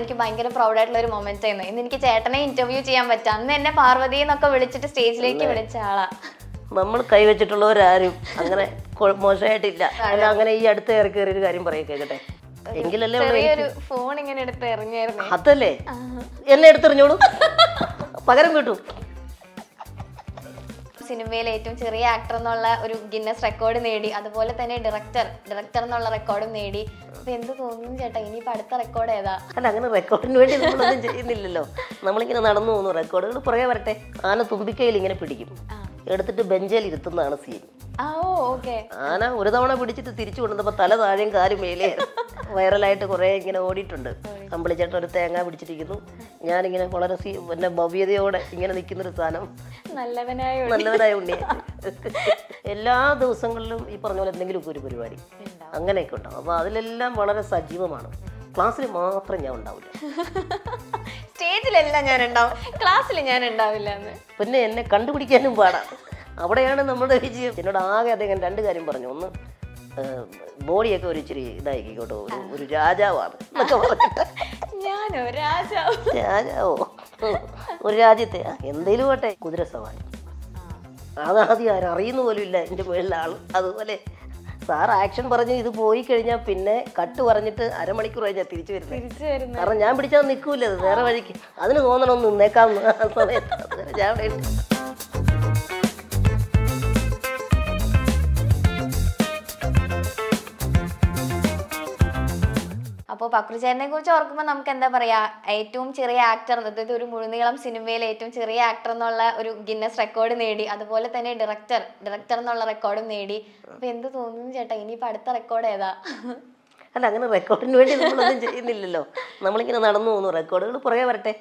എനിക്ക് ഭയങ്കര പ്രൗഡ് ആയിട്ടുള്ള ഒരു മൊമെന്റ് ആയിരുന്നു ഇന്ന് എനിക്ക് ചേട്ടനെ ഇന്റർവ്യൂ ചെയ്യാൻ പറ്റാം അന്ന് എന്നെ പാർവതി എന്നൊക്കെ വിളിച്ചിട്ട് സ്റ്റേജിലേക്ക് വിളിച്ച ആളാ നമ്മൾ കൈവച്ചിട്ടുള്ളവരാരും അങ്ങനെ മോശമായിട്ടില്ല അങ്ങനെ ഈ അടുത്ത് ഇറക്കി ഒരു കാര്യം പറയും കേൾക്കട്ടെ എങ്കിലല്ലേ ഫോൺ ഇങ്ങനെ എടുത്ത് എറിഞ്ഞായിരുന്നു അതല്ലേ എന്നെ എടുത്തെറിഞ്ഞോളൂ പകരം കിട്ടും സിനിമയിലെ ഏറ്റവും ചെറിയ ആക്ടർ എന്നുള്ള ഒരു ഗിന്നസ് റെക്കോർഡ് നേടി അതുപോലെ തന്നെ ഡയറക്ടർ ഡയറക്ടർ എന്നുള്ള റെക്കോർഡും നേടി അപ്പൊ എന്ത് തോന്നുന്നു ചേട്ടാ ഇനി അടുത്ത റെക്കോർഡ് ഏതാ അല്ല അങ്ങനെ റെക്കോർഡിന് വേണ്ടി നമ്മളൊന്നും ചെയ്യുന്നില്ലല്ലോ നമ്മളിങ്ങനെ നടന്നു പോകുന്നു റെക്കോർഡുകൾ പുറകെ വരട്ടെ ആന തുമ്പിക്കയിൽ ഇങ്ങനെ പിടിക്കും എടുത്തിട്ട് ബെഞ്ചിൽ ഇരുത്തുന്നതാണ് സീൻ ആന ഒരു തവണ പിടിച്ചിട്ട് തിരിച്ചു കൊണ്ടുവന്നപ്പോ തല താഴെയും കാലും മേലെ വൈറലായിട്ട് കുറെ ഇങ്ങനെ ഓടിയിട്ടുണ്ട് കമ്പിളിച്ചേട്ടൻ ഒരു തേങ്ങ പിടിച്ചിരിക്കുന്നു ഞാനിങ്ങനെ വളരെ സീ പിന്നെ ഭവ്യതയോടെ ഇങ്ങനെ നിൽക്കുന്ന ഒരു സാധനം നല്ലവനായ നല്ലവനായ ഉണ്ണിയ എല്ലാ ദിവസങ്ങളിലും ഈ പറഞ്ഞ പോലെ ഒക്കെ ഒരു പരിപാടി അങ്ങനെയൊക്കെ ഉണ്ടാവും അപ്പോൾ അതിലെല്ലാം വളരെ സജീവമാണ് ക്ലാസ്സിൽ മാത്രം ഞാൻ ഉണ്ടാവില്ല സ്റ്റേജിലെല്ലാം ഞാൻ ഉണ്ടാവും ക്ലാസ്സിൽ ഞാൻ ഉണ്ടാവില്ല പിന്നെ എന്നെ കണ്ടുപിടിക്കാനും പാടാം അവിടെയാണ് നമ്മുടെ വിജയം എന്നോട് ആകെ അദ്ദേഹം രണ്ട് കാര്യം പറഞ്ഞു ഒന്ന് ബോഡിയൊക്കെ ഒരു ഇച്ചിരി ഇതായിക്കോട്ടോ ഒരു ഒരു രാജാവാണ് ഞാനോ രാജാവ് രാജാവോ ഒരു രാജ്യത്തെ എന്തേലും പോട്ടെ കുതിര സവാരി അതാദ്യം ആരറിയുന്ന പോലും ഇല്ല എൻ്റെ മുകളിൽ ആൾ അതുപോലെ സാർ ആക്ഷൻ പറഞ്ഞ് ഇത് പോയി കഴിഞ്ഞാൽ പിന്നെ കട്ട് പറഞ്ഞിട്ട് അരമണിക്കൂർ കഴിഞ്ഞാൽ തിരിച്ചു വരുന്നത് കാരണം ഞാൻ പിടിച്ചാൽ നിൽക്കൂല വേറെ വഴിക്ക് അതിന് തോന്നണം നിന്നേക്കാം സമയത്ത് ഞാൻ അപ്പോൾ പക്രുചേരനെ കുറിച്ച് ഓർക്കുമ്പോൾ നമുക്ക് എന്താ പറയാ ഏറ്റവും ചെറിയ ആക്ടർ അതായത് ഒരു മുഴുനീളം സിനിമയിൽ ഏറ്റവും ചെറിയ ആക്ടർ എന്നുള്ള ഒരു ഗിന്നസ് റെക്കോർഡ് നേടി അതുപോലെ തന്നെ ഡയറക്ടർ ഡയറക്ടർ എന്നുള്ള റെക്കോർഡും നേടി അപ്പൊ എന്ത് തോന്നുന്നു ചേട്ടാ ഇനിയിപ്പോ അടുത്ത റെക്കോർഡ് ഏതാ അല്ല അങ്ങനെ റെക്കോർഡിന് വേണ്ടി നമ്മളൊന്നും ചെയ്യുന്നില്ലല്ലോ നമ്മളിങ്ങനെ നടന്നു പോകുന്നു റെക്കോർഡുകൾ പുറകെ വരട്ടെ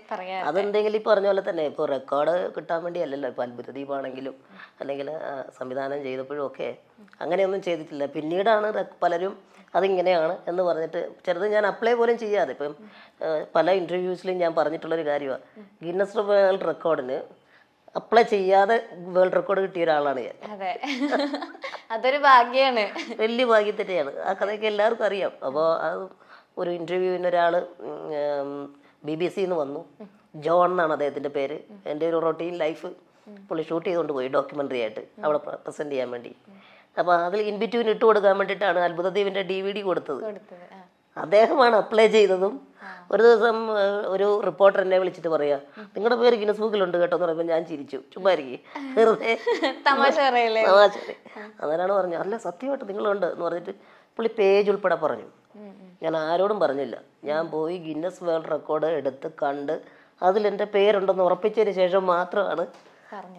അതെന്തെങ്കിലും ഈ പറഞ്ഞ പോലെ തന്നെ ഇപ്പോൾ റെക്കോർഡ് കിട്ടാൻ വേണ്ടിയല്ലല്ലോ ഇപ്പോൾ അത്ഭുത ദീപാണെങ്കിലും അല്ലെങ്കിൽ സംവിധാനം ചെയ്തപ്പോഴും ഒക്കെ അങ്ങനെയൊന്നും ചെയ്തിട്ടില്ല പിന്നീടാണ് പലരും അതിങ്ങനെയാണ് എന്ന് പറഞ്ഞിട്ട് ചിലത് ഞാൻ അപ്ലൈ പോലും ചെയ്യാതെ ഇപ്പം പല ഇൻ്റർവ്യൂസിലും ഞാൻ പറഞ്ഞിട്ടുള്ളൊരു കാര്യമാണ് ഗിന്നസ് വേൾഡ് റെക്കോർഡിന് അപ്ലൈ ചെയ്യാതെ വേൾഡ് റെക്കോർഡ് കിട്ടിയ ഒരാളാണ് ഞാൻ അതൊരു ഭാഗ്യമാണ് വലിയ ഭാഗ്യം തന്നെയാണ് ആ കഥയൊക്കെ എല്ലാവർക്കും അറിയാം അപ്പോൾ അത് ഒരു ഇൻ്റർവ്യൂവിന് ഒരാൾ ബി ബി സിന്ന് വന്നു ജോൺ എന്നാണ് അദ്ദേഹത്തിൻ്റെ പേര് എൻ്റെ ഒരു റൊട്ടീൻ ലൈഫ് പുള്ളി ഷൂട്ട് ചെയ്തുകൊണ്ട് പോയി ഡോക്യുമെൻ്ററി ആയിട്ട് അവിടെ പ്രസൻറ്റ് ചെയ്യാൻ വേണ്ടി അപ്പോൾ അതിൽ ഇൻ ബിറ്റ്വീൻ ഇട്ട് കൊടുക്കാൻ വേണ്ടിയിട്ടാണ് അത്ഭുതദേവിന്റെ ഡി വി ഡി കൊടുത്തത് അദ്ദേഹമാണ് അപ്ലൈ ചെയ്തതും ഒരു ദിവസം ഒരു റിപ്പോർട്ടർ എന്നെ വിളിച്ചിട്ട് പറയാ നിങ്ങളുടെ പേര് ഗിനസ് ബുക്കിലുണ്ട് കേട്ടോ എന്ന് പറയുമ്പോൾ ഞാൻ ചിരിച്ചു ചുമ്മാ തമാശ പറഞ്ഞു അല്ല സത്യമായിട്ട് നിങ്ങളുണ്ട് എന്ന് പറഞ്ഞിട്ട് പുള്ളി പേജ് ഉൾപ്പെടെ പറഞ്ഞു ഞാൻ ആരോടും പറഞ്ഞില്ല ഞാൻ പോയി ഗിന്നസ് വേൾഡ് റെക്കോർഡ് എടുത്ത് കണ്ട് അതിൽ അതിലെൻ്റെ പേരുണ്ടെന്ന് ഉറപ്പിച്ചതിന് ശേഷം മാത്രമാണ്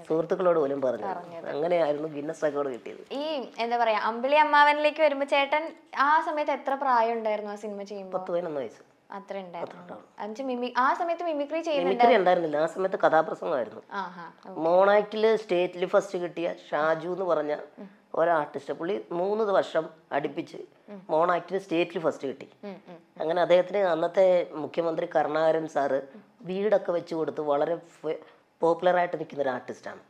സുഹൃത്തുക്കളോട് പോലും പറഞ്ഞു അങ്ങനെയായിരുന്നു ഗിന്നസ് റെക്കോർഡ് കിട്ടിയത് ഈ എന്താ പറയാ അമ്പിളി അമ്മാവനിലേക്ക് വരുമ്പോ ചേട്ടൻ ആ സമയത്ത് എത്ര പ്രായം ഉണ്ടായിരുന്നു ആ സിനിമ ചെയ്യുമ്പോൾ പത്ത് പതിനൊന്ന് വയസ്സ് അത്ര ഉണ്ടായിരുന്നു ആ സമയത്ത് മിമിക്രി മിമിക്രി ഉണ്ടായിരുന്നില്ല ആ സമയത്ത് കഥാപ്രസംഗമായിരുന്നു മോണാക്ടില് സ്റ്റേറ്റിൽ ഫസ്റ്റ് കിട്ടിയ ഷാജു എന്ന് പറഞ്ഞ ഒരാർട്ടിസ്റ്റ് പുള്ളി മൂന്ന് വർഷം അടുപ്പിച്ച് മോണാക്ടിന് സ്റ്റേറ്റിൽ ഫസ്റ്റ് കിട്ടി അങ്ങനെ അദ്ദേഹത്തിന് അന്നത്തെ മുഖ്യമന്ത്രി കരുണാകരൻ സാറ് വീടൊക്കെ വെച്ചു കൊടുത്ത് വളരെ ആയിട്ട് നിൽക്കുന്ന ഒരു ആർട്ടിസ്റ്റാണ്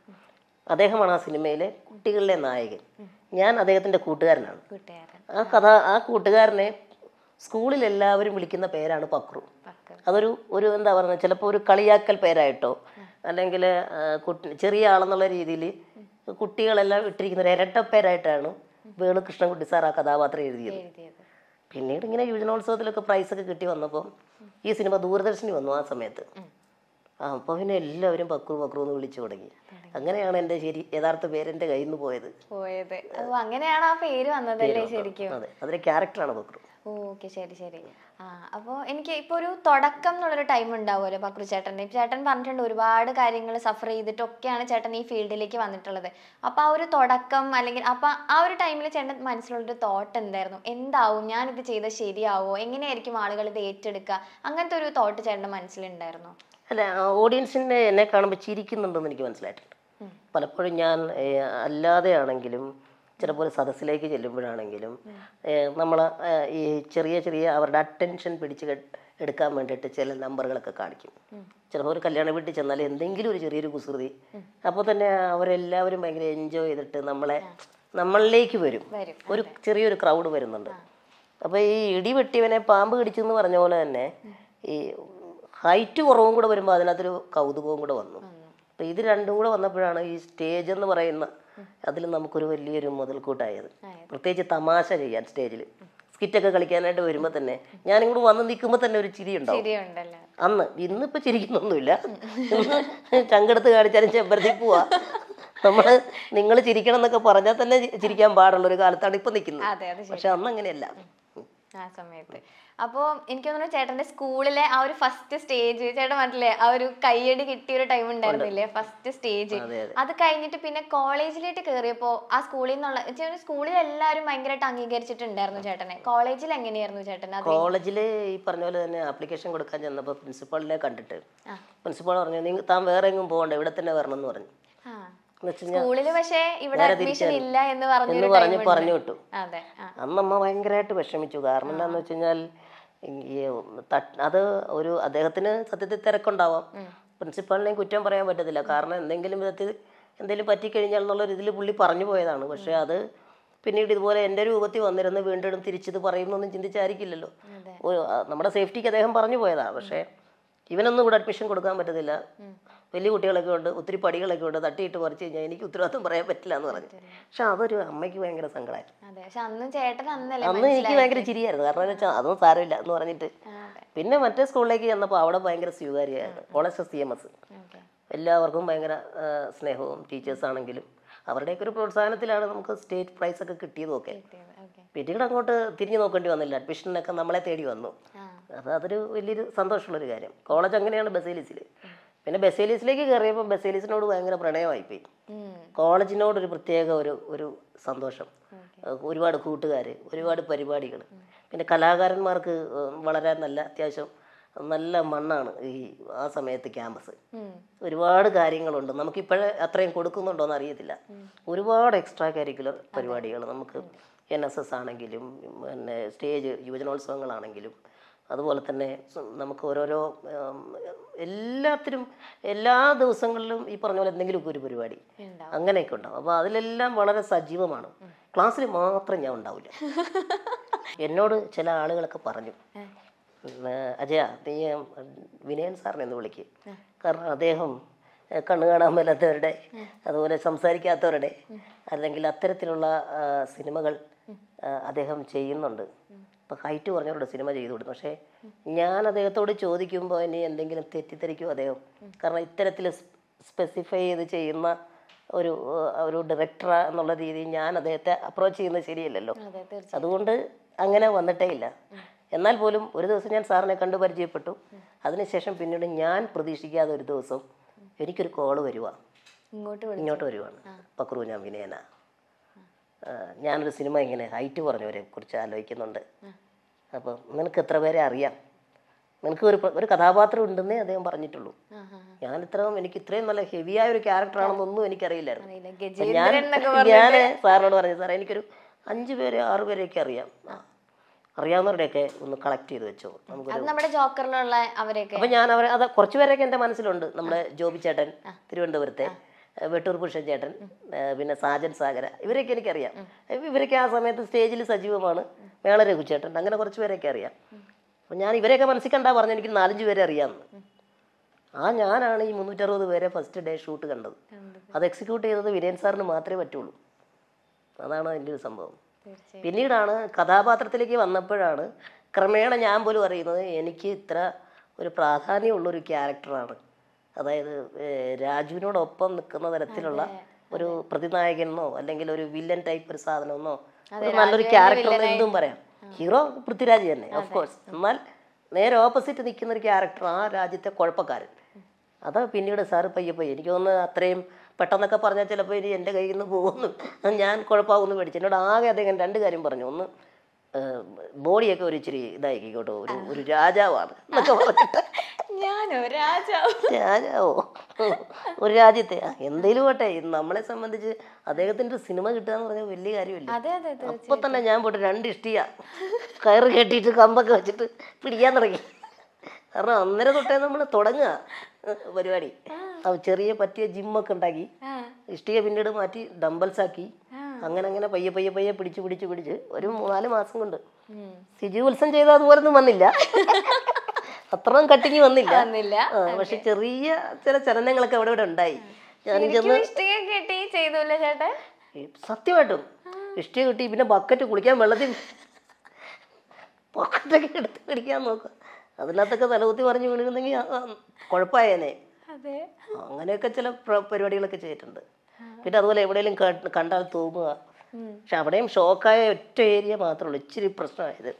അദ്ദേഹമാണ് ആ സിനിമയിലെ കുട്ടികളിലെ നായകൻ ഞാൻ അദ്ദേഹത്തിൻ്റെ കൂട്ടുകാരനാണ് ആ കഥ ആ കൂട്ടുകാരനെ സ്കൂളിൽ എല്ലാവരും വിളിക്കുന്ന പേരാണ് പക്രു അതൊരു ഒരു എന്താ പറയുക ചിലപ്പോൾ ഒരു കളിയാക്കൽ പേരായിട്ടോ അല്ലെങ്കിൽ ചെറിയ ആളെന്നുള്ള രീതിയിൽ കുട്ടികളെല്ലാം ഇട്ടിരിക്കുന്ന ഒരു ഇരട്ട വേണു വേണുകൃഷ്ണൻകുട്ടി സാർ ആ കഥാപാത്രം എഴുതിയത് പിന്നീട് ഇങ്ങനെ യുവജനോത്സവത്തിലൊക്കെ പ്രൈസൊക്കെ കിട്ടി വന്നപ്പോൾ ഈ സിനിമ ദൂരദർശനിൽ വന്നു ആ സമയത്ത് ആ അപ്പോൾ പിന്നെ എല്ലാവരും പക്രു പക്രു എന്ന് വിളിച്ചു തുടങ്ങി അങ്ങനെയാണ് എൻ്റെ ശരി യഥാർത്ഥ പേര് എന്റെ കയ്യിൽ നിന്ന് പോയത് പോയത് അങ്ങനെയാണ് ആ പേര് വന്നതല്ലേ ശരിക്കും അതൊരു ക്യാരക്ടറാണ് പക്രു ഓക്കെ ശരി ശരി ആ അപ്പോൾ എനിക്ക് ഇപ്പോൾ ഒരു തുടക്കം എന്നുള്ളൊരു ടൈം ഉണ്ടാവുമല്ലോ പക്രു ചേട്ടൻ്റെ ചേട്ടൻ പറഞ്ഞിട്ടുണ്ട് ഒരുപാട് കാര്യങ്ങൾ സഫർ ചെയ്തിട്ടൊക്കെയാണ് ചേട്ടൻ ഈ ഫീൽഡിലേക്ക് വന്നിട്ടുള്ളത് അപ്പോൾ ആ ഒരു തുടക്കം അല്ലെങ്കിൽ അപ്പോൾ ആ ഒരു ടൈമിൽ ചേട്ടൻ മനസ്സിലുള്ളൊരു തോട്ട് എന്തായിരുന്നു എന്താവും ഞാനിത് ചെയ്താൽ ശരിയാവോ എങ്ങനെയായിരിക്കും ആളുകൾ ഇത് ഏറ്റെടുക്കുക അങ്ങനത്തെ ഒരു തോട്ട് ചേട്ടൻ്റെ മനസ്സിലുണ്ടായിരുന്നു അല്ല ഓഡിയൻസിൻ്റെ എന്നെ കാണുമ്പോൾ ചിരിക്കുന്നുണ്ടെന്ന് എനിക്ക് മനസ്സിലായിട്ടുണ്ട് പലപ്പോഴും ഞാൻ അല്ലാതെ ആണെങ്കിലും ചിലപ്പോൾ സദസ്സിലേക്ക് ചെല്ലുമ്പോഴാണെങ്കിലും നമ്മൾ ഈ ചെറിയ ചെറിയ അവരുടെ അറ്റൻഷൻ പിടിച്ച് എടുക്കാൻ വേണ്ടിയിട്ട് ചില നമ്പറുകളൊക്കെ കാണിക്കും ചിലപ്പോൾ ഒരു കല്യാണ വീട്ടിൽ ചെന്നാൽ എന്തെങ്കിലും ഒരു ചെറിയൊരു കുസൃതി അപ്പോൾ തന്നെ അവരെല്ലാവരും ഭയങ്കര എൻജോയ് ചെയ്തിട്ട് നമ്മളെ നമ്മളിലേക്ക് വരും ഒരു ചെറിയൊരു ക്രൗഡ് വരുന്നുണ്ട് അപ്പോൾ ഈ ഇടി വെട്ടിയവനെ പാമ്പ് കടിച്ചെന്ന് പറഞ്ഞ പോലെ തന്നെ ഈ ഹൈറ്റ് കുറവും കൂടെ വരുമ്പോൾ അതിനകത്തൊരു കൗതുകവും കൂടെ വന്നു അപ്പം ഇത് രണ്ടും കൂടെ വന്നപ്പോഴാണ് ഈ സ്റ്റേജ് എന്ന് പറയുന്ന അതിൽ നമുക്കൊരു വലിയൊരു മുതൽക്കൂട്ടായത് പ്രത്യേകിച്ച് തമാശ ചെയ്യാൻ സ്റ്റേജിൽ സ്കിറ്റൊക്കെ കളിക്കാനായിട്ട് വരുമ്പോൾ തന്നെ ഇങ്ങോട്ട് വന്ന് നിൽക്കുമ്പോൾ തന്നെ ഒരു ചിരി ഉണ്ടാവും അന്ന് ഇന്നിപ്പോൾ ചിരിക്കുന്നൊന്നുമില്ല ചങ്കെടുത്ത് കാണിച്ചാലും ചെമ്പരത്തിൽ പോവാ നമ്മൾ നിങ്ങൾ ചിരിക്കണം എന്നൊക്കെ പറഞ്ഞാൽ തന്നെ ചിരിക്കാൻ പാടുള്ള ഒരു കാലത്താണ് ഇപ്പൊ നിൽക്കുന്നത് പക്ഷെ അന്ന് അങ്ങനെയല്ല ആ സമയത്ത് അപ്പോൾ എനിക്ക് തോന്നുന്നു ചേട്ടന്റെ സ്കൂളിലെ ആ ഒരു ഫസ്റ്റ് സ്റ്റേജ് ചേട്ടൻ പറഞ്ഞില്ലേ ആ ഒരു കയ്യടി കിട്ടിയ ഒരു ടൈം ഉണ്ടായിരുന്നില്ലേ ഫസ്റ്റ് സ്റ്റേജ് അത് കഴിഞ്ഞിട്ട് പിന്നെ കോളേജിലേക്ക് കയറിയപ്പോൾ ആ സ്കൂളിൽ നിന്നുള്ള സ്കൂളിൽ എല്ലാവരും ഭയങ്കരമായിട്ട് അംഗീകരിച്ചിട്ടുണ്ടായിരുന്നു ചേട്ടനെ കോളേജിൽ എങ്ങനെയായിരുന്നു ചേട്ടൻ കോളേജിൽ ഈ പറഞ്ഞ പോലെ തന്നെ ആപ്ലിക്കേഷൻ കൊടുക്കാൻ ചെന്നപ്പോൾ പ്രിൻസിപ്പാളിനെ കണ്ടിട്ട് പ്രിൻസിപ്പാൾ പറഞ്ഞു നിങ്ങൾ താൻ വേറെ എങ്ങും പോകണ്ട ഇവിടെ തന്നെ വരണം എന്ന് പറഞ്ഞു പക്ഷേ ഇവിടെ അഡ്മിഷൻ ഇല്ല എന്ന് പറഞ്ഞു പറഞ്ഞു വിട്ടു അന്നമ്മ ഭയങ്കരമായിട്ട് വിഷമിച്ചു കാരണം എന്താന്ന് വെച്ചുകഴിഞ്ഞാൽ അത് ഒരു അദ്ദേഹത്തിന് സത്യത്തിൽ തിരക്കുണ്ടാവാം പ്രിൻസിപ്പാളിനെ കുറ്റം പറയാൻ പറ്റത്തില്ല കാരണം എന്തെങ്കിലും വിധത്തിൽ എന്തെങ്കിലും പറ്റിക്കഴിഞ്ഞാൽ എന്നുള്ള രീതിയിൽ പുള്ളി പറഞ്ഞു പോയതാണ് പക്ഷെ അത് പിന്നീട് ഇതുപോലെ എൻ്റെ രൂപത്തിൽ വന്നിരുന്ന് വീണ്ടും തിരിച്ചിത് പറയുന്നൊന്നും ചിന്തിച്ചായിരിക്കില്ലല്ലോ നമ്മുടെ സേഫ്റ്റിക്ക് അദ്ദേഹം പറഞ്ഞു പോയതാണ് പക്ഷേ ഇവനൊന്നും ഇവിടെ അഡ്മിഷൻ കൊടുക്കാൻ പറ്റത്തില്ല വലിയ കുട്ടികളൊക്കെ ഉണ്ട് ഒത്തിരി പടികളൊക്കെ ഉണ്ട് തട്ടിയിട്ട് പറിച്ചു കഴിഞ്ഞാൽ എനിക്ക് ഉത്തരവാദിത്വം പറയാൻ പറ്റില്ല എന്ന് പറഞ്ഞു പക്ഷെ അതൊരു അമ്മയ്ക്ക് ഭയങ്കര സങ്കടമായിരുന്നു അന്ന് എനിക്ക് ഭയങ്കര ചിരിയായിരുന്നു കാരണം എന്ന് വെച്ചാൽ അതൊന്നും സാരമില്ല എന്ന് പറഞ്ഞിട്ട് പിന്നെ മറ്റേ സ്കൂളിലേക്ക് ചെന്നപ്പോൾ അവിടെ ഭയങ്കര സ്വീകാര്യമായിരുന്നു കോളേജ് സി എം എസ് എല്ലാവർക്കും ഭയങ്കര സ്നേഹവും ടീച്ചേഴ്സ് ആണെങ്കിലും അവരുടെയൊക്കെ ഒരു പ്രോത്സാഹനത്തിലാണ് നമുക്ക് സ്റ്റേറ്റ് പ്രൈസ് ഒക്കെ കിട്ടിയതൊക്കെ പിന്നീട് അങ്ങോട്ട് തിരിഞ്ഞു നോക്കേണ്ടി വന്നില്ല അഡ്മിഷനൊക്കെ നമ്മളെ തേടി വന്നു അത് അതൊരു വലിയൊരു സന്തോഷമുള്ളൊരു കാര്യം കോളേജ് അങ്ങനെയാണ് ബസേലിസിൽ പിന്നെ ബസേലീസിലേക്ക് കയറിയപ്പോൾ ബസേലീസിനോട് ഭയങ്കര പ്രണയമായിപ്പോയി കോളേജിനോട് ഒരു പ്രത്യേക ഒരു ഒരു സന്തോഷം ഒരുപാട് കൂട്ടുകാർ ഒരുപാട് പരിപാടികൾ പിന്നെ കലാകാരന്മാർക്ക് വളരെ നല്ല അത്യാവശ്യം നല്ല മണ്ണാണ് ഈ ആ സമയത്ത് ക്യാമ്പസ് ഒരുപാട് കാര്യങ്ങളുണ്ട് ഇപ്പോഴേ അത്രയും കൊടുക്കുന്നുണ്ടോ എന്ന് അറിയത്തില്ല ഒരുപാട് എക്സ്ട്രാ കരിക്കുലർ പരിപാടികൾ നമുക്ക് എൻ എസ് എസ് ആണെങ്കിലും പിന്നെ സ്റ്റേജ് യുവജനോത്സവങ്ങളാണെങ്കിലും അതുപോലെ തന്നെ നമുക്ക് ഓരോരോ എല്ലാത്തിനും എല്ലാ ദിവസങ്ങളിലും ഈ പറഞ്ഞ പോലെ ഒക്കെ ഒരു പരിപാടി അങ്ങനെയൊക്കെ ഉണ്ടാവും അപ്പോൾ അതിലെല്ലാം വളരെ സജീവമാണ് ക്ലാസ്സിൽ മാത്രം ഞാൻ ഉണ്ടാവില്ല എന്നോട് ചില ആളുകളൊക്കെ പറഞ്ഞു അജയ നീ വിനയൻ സാറിനെ ഒന്ന് വിളിക്ക് കാരണം അദ്ദേഹം കണ്ണു കാണാൻ മേലാത്തവരുടെ അതുപോലെ സംസാരിക്കാത്തവരുടെ അല്ലെങ്കിൽ അത്തരത്തിലുള്ള സിനിമകൾ അദ്ദേഹം ചെയ്യുന്നുണ്ട് ഇപ്പം ഹൈറ്റ് കുറഞ്ഞവരുടെ സിനിമ ചെയ്തു കൊടുത്തു പക്ഷേ ഞാൻ അദ്ദേഹത്തോട് ചോദിക്കുമ്പോൾ ഇനി എന്തെങ്കിലും തെറ്റിദ്ധരിക്കും അദ്ദേഹം കാരണം ഇത്തരത്തിൽ സ്പെസിഫൈ ചെയ്ത് ചെയ്യുന്ന ഒരു ഒരു ഡയറക്ടറാ എന്നുള്ള രീതിയിൽ ഞാൻ അദ്ദേഹത്തെ അപ്രോച്ച് ചെയ്യുന്നത് ശരിയല്ലല്ലോ അതുകൊണ്ട് അങ്ങനെ വന്നിട്ടേ ഇല്ല എന്നാൽ പോലും ഒരു ദിവസം ഞാൻ സാറിനെ കണ്ടു പരിചയപ്പെട്ടു അതിനുശേഷം പിന്നീട് ഞാൻ പ്രതീക്ഷിക്കാതെ ഒരു ദിവസം എനിക്കൊരു കോള് വരുവാ ഇങ്ങോട്ട് വരുവാണ് പക്രു ഞാൻ വിനയനാ ഞാനൊരു സിനിമ ഇങ്ങനെ ഹൈറ്റ് കുറഞ്ഞവരെ കുറിച്ച് ആലോചിക്കുന്നുണ്ട് അപ്പം നിനക്ക് എത്ര പേരെ അറിയാം നിനക്ക് ഒരു ഒരു കഥാപാത്രം ഉണ്ടെന്നേ അദ്ദേഹം പറഞ്ഞിട്ടുള്ളൂ ഞാൻ ഇത്രയും എനിക്ക് ഇത്രയും നല്ല ഹെവിയായ ഒരു ക്യാരക്ടറാണെന്നൊന്നും എനിക്കറിയില്ലായിരുന്നു ഞാൻ ഞാൻ സാറിനോട് പറഞ്ഞു സാറേ എനിക്കൊരു അഞ്ചു പേരെ ആറു പേരെയൊക്കെ അറിയാം അറിയാവുന്നവരുടെയൊക്കെ ഒന്ന് കളക്ട് ചെയ്ത് വെച്ചോ നമ്മുടെ ജോക്കറിലുള്ള അവരൊക്കെ അപ്പൊ ഞാൻ അവരെ അത് കുറച്ചുപേരൊക്കെ എന്റെ മനസ്സിലുണ്ട് നമ്മുടെ ജോബി ചേട്ടൻ തിരുവനന്തപുരത്തെ വെട്ടൂർ പുരുഷൻ ചേട്ടൻ പിന്നെ സാജൻ സാഗര ഇവരൊക്കെ എനിക്കറിയാം ഇവരൊക്കെ ആ സമയത്ത് സ്റ്റേജിൽ സജീവമാണ് മേള രഘുചേട്ടൻ അങ്ങനെ കുറച്ച് പേരെയൊക്കെ അറിയാം അപ്പൊ ഞാൻ ഇവരെയൊക്കെ മനസ്സിൽ കണ്ടാ പറഞ്ഞു എനിക്ക് നാലഞ്ച് പേരെ അറിയാം ആ ഞാനാണ് ഈ മുന്നൂറ്ററുപത് പേരെ ഫസ്റ്റ് ഡേ ഷൂട്ട് കണ്ടത് അത് എക്സിക്യൂട്ട് ചെയ്തത് വിനയൻ സാറിന് മാത്രമേ പറ്റുള്ളൂ അതാണ് എൻ്റെ ഒരു സംഭവം പിന്നീടാണ് കഥാപാത്രത്തിലേക്ക് വന്നപ്പോഴാണ് ക്രമേണ ഞാൻ പോലും അറിയുന്നത് എനിക്ക് ഇത്ര ഒരു പ്രാധാന്യമുള്ളൊരു ക്യാരക്ടറാണ് അതായത് രാജുവിനോടൊപ്പം നിൽക്കുന്ന തരത്തിലുള്ള ഒരു പ്രതിനായകനെന്നോ അല്ലെങ്കിൽ ഒരു വില്ലൻ ടൈപ്പ് ഒരു സാധനമെന്നോ നല്ലൊരു ക്യാരക്ടർ എന്തും പറയാം ഹീറോ പൃഥ്വിരാജ് തന്നെ ഓഫ് കോഴ്സ് എന്നാൽ നേരെ ഓപ്പോസിറ്റ് നിൽക്കുന്ന ഒരു ക്യാരക്ടർ ആ രാജ്യത്തെ കുഴപ്പക്കാരൻ അത് പിന്നീട് സാറ് പയ്യെ പയ്യെ എനിക്ക് തോന്നുന്നു അത്രയും പെട്ടെന്നൊക്കെ പറഞ്ഞാൽ ചിലപ്പോൾ ഇനി എൻ്റെ കയ്യിൽ നിന്ന് പോകുന്നു ഞാൻ കുഴപ്പമാകുമെന്ന് പേടിച്ചു എന്നോട് ആകെ അദ്ദേഹം രണ്ട് കാര്യം പറഞ്ഞു ഒന്ന് ബോഡിയൊക്കെ ഒരു ഇച്ചിരി ഇതായിക്കോട്ടോ ഒരു ഒരു രാജാവാണ് എന്നൊക്കെ പറഞ്ഞിട്ട് രാജാവോ ഒരു രാജ്യത്തെ എന്തേലും പോട്ടെ നമ്മളെ സംബന്ധിച്ച് അദ്ദേഹത്തിന്റെ സിനിമ കിട്ടുക എന്ന് പറഞ്ഞാൽ വലിയ കാര്യമില്ല അപ്പൊ തന്നെ ഞാൻ പോട്ടെ രണ്ട് ഇഷ്ടിയ കയറ് കെട്ടിട്ട് കമ്പൊക്കെ വെച്ചിട്ട് പിടിക്കാൻ തുടങ്ങി കാരണം അന്നേരം തൊട്ടേ നമ്മൾ തുടങ്ങുക പരിപാടി ചെറിയ പറ്റിയ ജിമ്മൊക്കെ ഉണ്ടാക്കി ഇഷ്ടിയെ പിന്നീട് മാറ്റി ഡംബൽസ് ആക്കി അങ്ങനെ അങ്ങനെ പയ്യെ പയ്യെ പയ്യെ പിടിച്ച് പിടിച്ച് പിടിച്ച് ഒരു നാല് മാസം കൊണ്ട് സിജു ഉത്സവം ചെയ്ത അതുപോലൊന്നും വന്നില്ല അത്രയും കട്ടിങ് വന്നില്ല വന്നില്ല പക്ഷെ ചെറിയ ചില ചലനങ്ങളൊക്കെ അവിടെ ഇവിടെ ഉണ്ടായി ഞാൻ ചേട്ടാ സത്യമായിട്ടും ഇഷ്ടം കിട്ടി പിന്നെ ബക്കറ്റ് കുളിക്കാൻ വെള്ളത്തിൽ ബക്കറ്റൊക്കെ എടുത്ത് കുടിക്കാൻ നോക്കുക അതിനകത്തൊക്കെ തലകുത്തി പറഞ്ഞു വീണിരുന്നെങ്കിൽ കുഴപ്പമായേനെ അങ്ങനെയൊക്കെ ചില പരിപാടികളൊക്കെ ചെയ്തിട്ടുണ്ട് പിന്നെ അതുപോലെ എവിടെയെങ്കിലും കണ്ടാൽ തോന്നുക പക്ഷെ അവിടെയും ഷോക്കായ ഒറ്റ ഏരിയ മാത്രമുള്ളൂ ഇച്ചിരി പ്രശ്നമായത്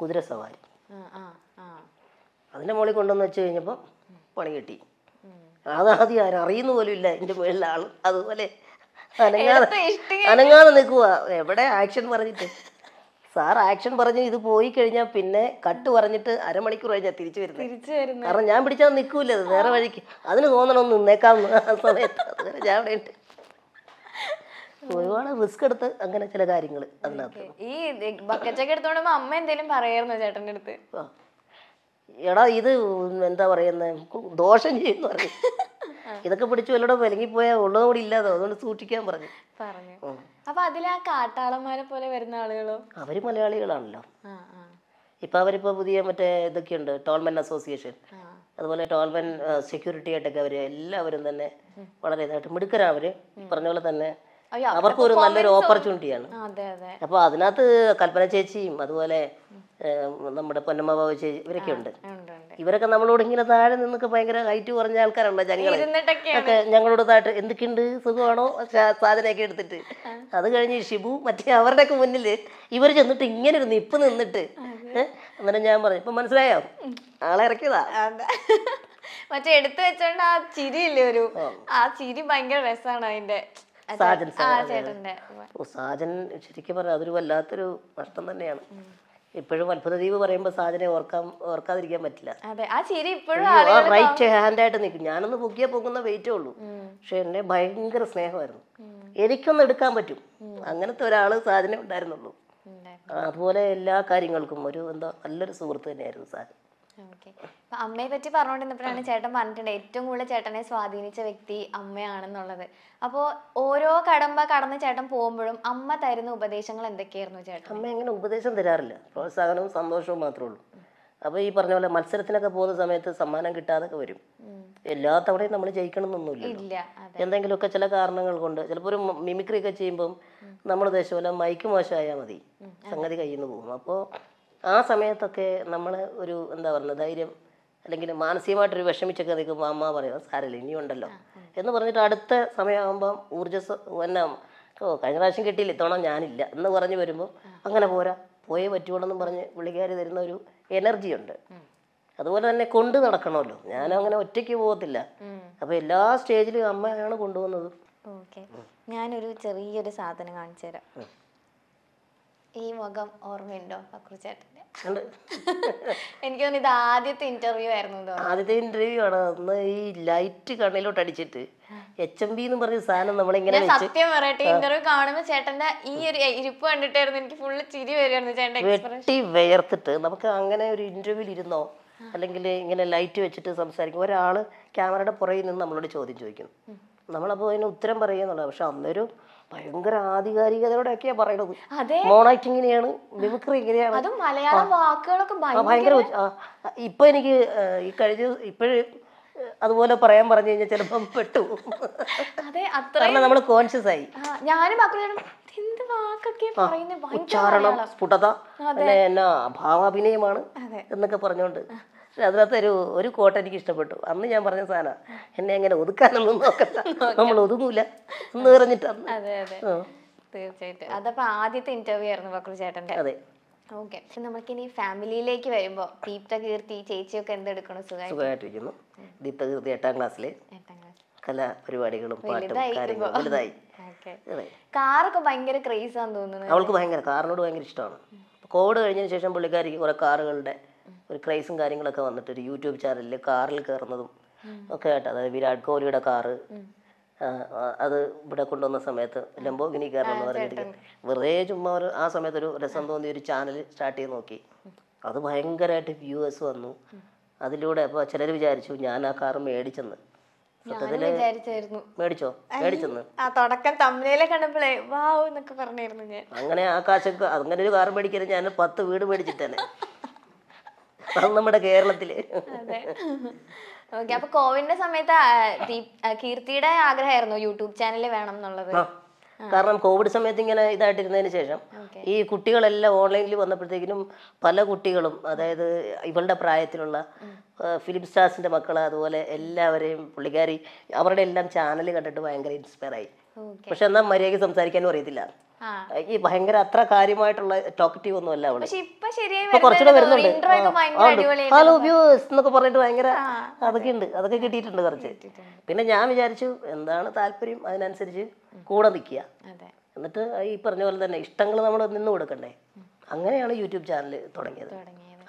കുതിര സവാരി അതിൻ്റെ മുകളിൽ കൊണ്ടുവന്ന് വെച്ച് കഴിഞ്ഞപ്പോൾ പണി കിട്ടി അതാദ്യം ആരും അറിയുന്ന പോലും ഇല്ല എൻ്റെ മുകളിലെ ആൾ അതുപോലെ അനങ്ങാതെ നിൽക്കുക എവിടെ ആക്ഷൻ പറഞ്ഞിട്ട് സാർ ആക്ഷൻ പറഞ്ഞ് ഇത് പോയി കഴിഞ്ഞാൽ പിന്നെ കട്ട് പറഞ്ഞിട്ട് അരമണിക്കൂർ കഴിഞ്ഞാൽ തിരിച്ചു വരുന്നത് കാരണം ഞാൻ പിടിച്ചാൽ നിൽക്കൂല വേറെ വഴിക്ക് അതിന് തോന്നണം നിന്നേക്കാം സമയത്ത് അതുവരെ ഞാൻ അവിടെ ഉണ്ട് ഒരുപാട് റിസ്ക് എടുത്ത് അങ്ങനെ ചില കാര്യങ്ങൾ അതിനകത്ത് ഈ ബക്കറ്റൊക്കെ എടുത്തോണ്ട് അമ്മ എന്തേലും പറയായിരുന്നു ചേട്ടൻ്റെ അടുത്ത് എടാ ഇത് എന്താ പറയുന്നത് ദോഷം ചെയ്യുന്നു പറഞ്ഞു ഇതൊക്കെ പിടിച്ചു വല്ലടോ വിലങ്ങിപ്പോയാൽ ഉള്ളത് കൂടി ഇല്ലാതോ അതുകൊണ്ട് സൂക്ഷിക്കാൻ പറഞ്ഞു പറഞ്ഞു അപ്പൊ അതിലെ ആ കാട്ടാളന്മാരെ പോലെ വരുന്ന ആളുകളോ അവര് മലയാളികളാണല്ലോ ഇപ്പൊ അവരിപ്പോ പുതിയ മറ്റേ ഇതൊക്കെയുണ്ട് ടോൾമെൻ അസോസിയേഷൻ അതുപോലെ ടോൾമൻ സെക്യൂരിറ്റി ആയിട്ടൊക്കെ അവര് എല്ലാവരും തന്നെ വളരെ ഇതായിട്ട് മിടുക്കരാ അവര് പറഞ്ഞ പോലെ തന്നെ അവർക്ക് ഒരു നല്ലൊരു ഓപ്പർച്യൂണിറ്റിയാണ് അപ്പൊ അതിനകത്ത് കൽപ്പന ചേച്ചിയും അതുപോലെ നമ്മുടെ പൊന്നമ്മ ബാബു ചേച്ചി ഇവരൊക്കെ ഉണ്ട് ഇവരൊക്കെ നമ്മളോട് ഇങ്ങനെ താഴെ നിന്നൊക്കെ ഭയങ്കര ഹൈറ്റ് കുറഞ്ഞ ആൾക്കാരുണ്ടോ ഞങ്ങൾ ഒക്കെ ഞങ്ങളോട് താഴെ എന്തൊക്കെയുണ്ട് സുഖമാണോ സാധനമൊക്കെ എടുത്തിട്ട് അത് കഴിഞ്ഞ് ഷിബു മറ്റേ അവരുടെ ഒക്കെ മുന്നിൽ ഇവർ ചെന്നിട്ട് ഇങ്ങനെ ഒരു നിപ്പ് നിന്നിട്ട് അന്നേരം ഞാൻ പറഞ്ഞു ഇപ്പൊ മനസ്സിലായോ ആളെ ഇറക്കിയതാ മറ്റേ എടുത്തു വെച്ചോണ്ട് ആ ചിരി ഇല്ലേ ഒരു ആ ചിരി ഭയങ്കര രസമാണ് അതിന്റെ സാജൻ സാജൻ ശരിക്കും പറഞ്ഞ അതൊരു വല്ലാത്തൊരു നഷ്ടം തന്നെയാണ് ഇപ്പോഴും അത്ഭുത ദ്വീപ് പറയുമ്പോൾ സാജനെ ഓർക്കാൻ ഓർക്കാതിരിക്കാൻ പറ്റില്ല റൈറ്റ് ഹാൻഡ് ആയിട്ട് നിൽക്കും ഞാനൊന്ന് പൊക്കിയ പൊങ്ങുന്ന വെയിറ്റേ ഉള്ളൂ പക്ഷെ എന്നെ ഭയങ്കര സ്നേഹമായിരുന്നു എനിക്കൊന്നും എടുക്കാൻ പറ്റും അങ്ങനത്തെ ഒരാൾ സാജനെ ഉണ്ടായിരുന്നുള്ളൂ അതുപോലെ എല്ലാ കാര്യങ്ങൾക്കും ഒരു എന്താ നല്ലൊരു സുഹൃത്ത് തന്നെയായിരുന്നു സാജൻ അമ്മയെ പറ്റി പറഞ്ഞുകൊണ്ടിരുന്നപ്പോഴാണ് ചേട്ടൻ പറഞ്ഞിട്ടുണ്ട് ഏറ്റവും കൂടുതൽ ചേട്ടനെ സ്വാധീനിച്ച വ്യക്തി അമ്മയാണെന്നുള്ളത് അപ്പോ ഓരോ കടമ്പ കടന്ന് ചേട്ടൻ പോകുമ്പോഴും അമ്മ തരുന്ന ഉപദേശങ്ങൾ എന്തൊക്കെയായിരുന്നു ചേട്ടൻ അമ്മ അങ്ങനെ ഉപദേശം തരാറില്ല പ്രോത്സാഹനവും സന്തോഷവും മാത്രമേ ഉള്ളൂ അപ്പോൾ ഈ പറഞ്ഞ പോലെ മത്സരത്തിനൊക്കെ പോകുന്ന സമയത്ത് സമ്മാനം കിട്ടാതൊക്കെ വരും എല്ലാ തവണയും നമ്മൾ ജയിക്കണം എന്നൊന്നുമില്ല എന്തെങ്കിലുമൊക്കെ ചില കാരണങ്ങൾ കൊണ്ട് ചിലപ്പോൾ ഒരു മിമിക്രി ഒക്കെ ചെയ്യുമ്പം നമ്മൾ ദേശപോലെ മൈക്ക് മോശമായാൽ മതി സംഗതി കയ്യിൽ നിന്ന് പോകും അപ്പോൾ ആ സമയത്തൊക്കെ നമ്മൾ ഒരു എന്താ പറയുന്നത് ധൈര്യം അല്ലെങ്കിൽ മാനസികമായിട്ടൊരു വിഷമിച്ചൊക്കെ നിൽക്കുമ്പോൾ അമ്മ പറയുന്നത് സാരല്ല ഇനിയുണ്ടല്ലോ എന്ന് പറഞ്ഞിട്ട് അടുത്ത സമയമാകുമ്പം ഊർജ്ജസ് എന്നാ ഓ കഴിഞ്ഞ പ്രാവശ്യം കിട്ടിയില്ല ഇത്തവണ ഞാനില്ല എന്ന് പറഞ്ഞു വരുമ്പോൾ അങ്ങനെ പോരാ പോയേ പറ്റുള്ളെന്നും പറഞ്ഞ് പുള്ളിക്കാരി തരുന്ന ഒരു എനർജി ഉണ്ട് അതുപോലെ തന്നെ കൊണ്ട് നടക്കണമല്ലോ ഞാൻ അങ്ങനെ ഒറ്റയ്ക്ക് പോകത്തില്ല അപ്പൊ എല്ലാ സ്റ്റേജിലും അമ്മയാണ് കൊണ്ടുപോകുന്നത് ഞാനൊരു ചെറിയൊരു സാധനം കാണിച്ചു തരാം ഈ മുഖം ഓർമ്മയുണ്ടോ പക്രുചേട്ടന്റെ എനിക്ക് തോന്നുന്നു ഇത് ആദ്യത്തെ ഇന്റർവ്യൂ ആയിരുന്നു ആദ്യത്തെ ഇന്റർവ്യൂ ആണ് അന്ന് ഈ ലൈറ്റ് കണ്ണിലോട്ട് അടിച്ചിട്ട് എച്ച് എം ബി എന്ന് പറഞ്ഞ സാധനം നമ്മളിങ്ങനെ സത്യം പറയട്ടെ ഇന്റർവ്യൂ കാണുമ്പോ ചേട്ടന്റെ ഈ ഒരു ഇരിപ്പ് കണ്ടിട്ടായിരുന്നു എനിക്ക് ഫുള്ള് ചിരി വരുവായിരുന്നു ചേട്ടൻ വേർത്തിട്ട് നമുക്ക് അങ്ങനെ ഒരു ഇന്റർവ്യൂവിൽ ഇരുന്നോ അല്ലെങ്കിൽ ഇങ്ങനെ ലൈറ്റ് വെച്ചിട്ട് സംസാരിക്കും ഒരാള് ക്യാമറയുടെ പുറകിൽ നിന്ന് നമ്മളോട് ചോദ്യം ചോദിക്കും നമ്മളപ്പോ അതിന് ഉത്തരം പറയുക എന്നുള്ളത് പക്ഷെ അന്നൊരു ഭയങ്കര ആധികാരികതയോടെയൊക്കെയാണ് പറയണത് മോണാക്ട് ഇങ്ങനെയാണ് മിമിക്രി ഇങ്ങനെയാണ് വാക്കുകളൊക്കെ ഭയങ്കര ഇപ്പൊ എനിക്ക് ഈ കഴിഞ്ഞ ഇപ്പോഴും അതുപോലെ പറയാൻ പറഞ്ഞു കഴിഞ്ഞാൽ ചിലപ്പം പെട്ടു അതെ നമ്മള് നമ്മൾ കോൺഷ്യസ് ആയി ഞാനും ഉച്ചാരണം സ്ഫുടത പിന്നെ എന്നാ ഭാവാഭിനയമാണ് എന്നൊക്കെ പറഞ്ഞോണ്ട് പക്ഷെ അതിനകത്തൊരു ഒരു കോട്ട് എനിക്ക് ഇഷ്ടപ്പെട്ടു അന്ന് ഞാൻ പറഞ്ഞ സാധനം എന്നെ അങ്ങനെ ഒതുക്കാനൊന്നും നോക്കണ്ട നമ്മൾ ഒതുങ്ങൂല എന്ന് പറഞ്ഞിട്ട് അതെ അതെ തീർച്ചയായിട്ടും അതപ്പോ ആദ്യത്തെ ഇന്റർവ്യൂ ആയിരുന്നു ബക്രു ചേട്ടന്റെ അതെ ഓക്കെ പക്ഷെ നമുക്കിനി ഫാമിലിയിലേക്ക് വരുമ്പോ ദീപ്ത കീർത്തി ചേച്ചിയൊക്കെ എന്തെടുക്കണം സുഖമായിട്ടിരിക്കുന്നു ദീപ്ത കീർത്തി എട്ടാം ക്ലാസ്സിലെ കലാ പരിപാടികളും പാട്ടും കാര്യങ്ങളും വലുതായി കാറൊക്കെ ഭയങ്കര ക്രേസ് ആണെന്ന് തോന്നുന്നു അവൾക്ക് ഭയങ്കര കാറിനോട് ഭയങ്കര ഇഷ്ടമാണ് കോവിഡ് കഴിഞ്ഞതിന് ശേഷം പുള്ളിക്കാരിക്ക് കുറെ കാറുകളുടെ ഒരു ക്രൈസും കാര്യങ്ങളൊക്കെ വന്നിട്ട് ഒരു യൂട്യൂബ് ചാനലിൽ കാറിൽ കയറുന്നതും ഒക്കെ ആയിട്ട് അതായത് വിരാട് കോഹ്ലിയുടെ കാറ് അത് ഇവിടെ കൊണ്ടുവന്ന സമയത്ത് ലംബോഗിനി കാരണം എന്ന് വെറുതെ ചുമ്മാ ഒരു ആ സമയത്ത് ഒരു രസം തോന്നിയ ഒരു ചാനൽ സ്റ്റാർട്ട് ചെയ്ത് നോക്കി അത് ഭയങ്കരമായിട്ട് വ്യൂവേഴ്സ് വന്നു അതിലൂടെ അപ്പോൾ ചിലർ വിചാരിച്ചു ഞാൻ ആ കാർ മേടിച്ചെന്ന് മേടിച്ചോ മേടിച്ചെന്ന് വാവ് എന്നൊക്കെ പറഞ്ഞിരുന്നു ഞാൻ അങ്ങനെ ആ അങ്ങനെ ഒരു കാർ മേടിക്കരുത് ഞാൻ പത്ത് വീട് മേടിച്ചിട്ടേ നമ്മുടെ കേരളത്തില് അപ്പൊ കോവിഡിന്റെ സമയത്ത് കീർത്തിയുടെ ആഗ്രഹമായിരുന്നു യൂട്യൂബ് ചാനൽ വേണം എന്നുള്ളത് കാരണം കോവിഡ് സമയത്ത് ഇങ്ങനെ ഇതായിട്ടിരുന്നതിന് ശേഷം ഈ കുട്ടികളെല്ലാം ഓൺലൈനിൽ വന്നപ്പോഴത്തേക്കിനും പല കുട്ടികളും അതായത് ഇവളുടെ പ്രായത്തിലുള്ള ഫിലിം സ്റ്റാർസിന്റെ മക്കൾ അതുപോലെ എല്ലാവരെയും പുള്ളിക്കാരി അവരുടെ എല്ലാം ചാനൽ കണ്ടിട്ട് ഭയങ്കര ഇൻസ്പയർ ആയി പക്ഷെ എന്നാൽ മര്യാദയ്ക്ക് സംസാരിക്കാനും അറിയത്തില്ല ഈ ഭയങ്കര അത്ര കാര്യമായിട്ടുള്ള ടോക്കറ്റീവ് ഒന്നും അല്ല അവള് കുറച്ചുകൂടെ വരുന്നുണ്ട് ഹലോ വ്യൂസ് എന്നൊക്കെ പറഞ്ഞിട്ട് ഭയങ്കര അതൊക്കെ ഉണ്ട് അതൊക്കെ കിട്ടിയിട്ടുണ്ട് കുറച്ച് പിന്നെ ഞാൻ വിചാരിച്ചു എന്താണ് താല്പര്യം അതിനനുസരിച്ച് കൂടെ നിൽക്കുക എന്നിട്ട് ഈ പറഞ്ഞ പോലെ തന്നെ ഇഷ്ടങ്ങൾ നമ്മൾ നിന്ന് കൊടുക്കണ്ടേ അങ്ങനെയാണ് യൂട്യൂബ് ചാനൽ തുടങ്ങിയത്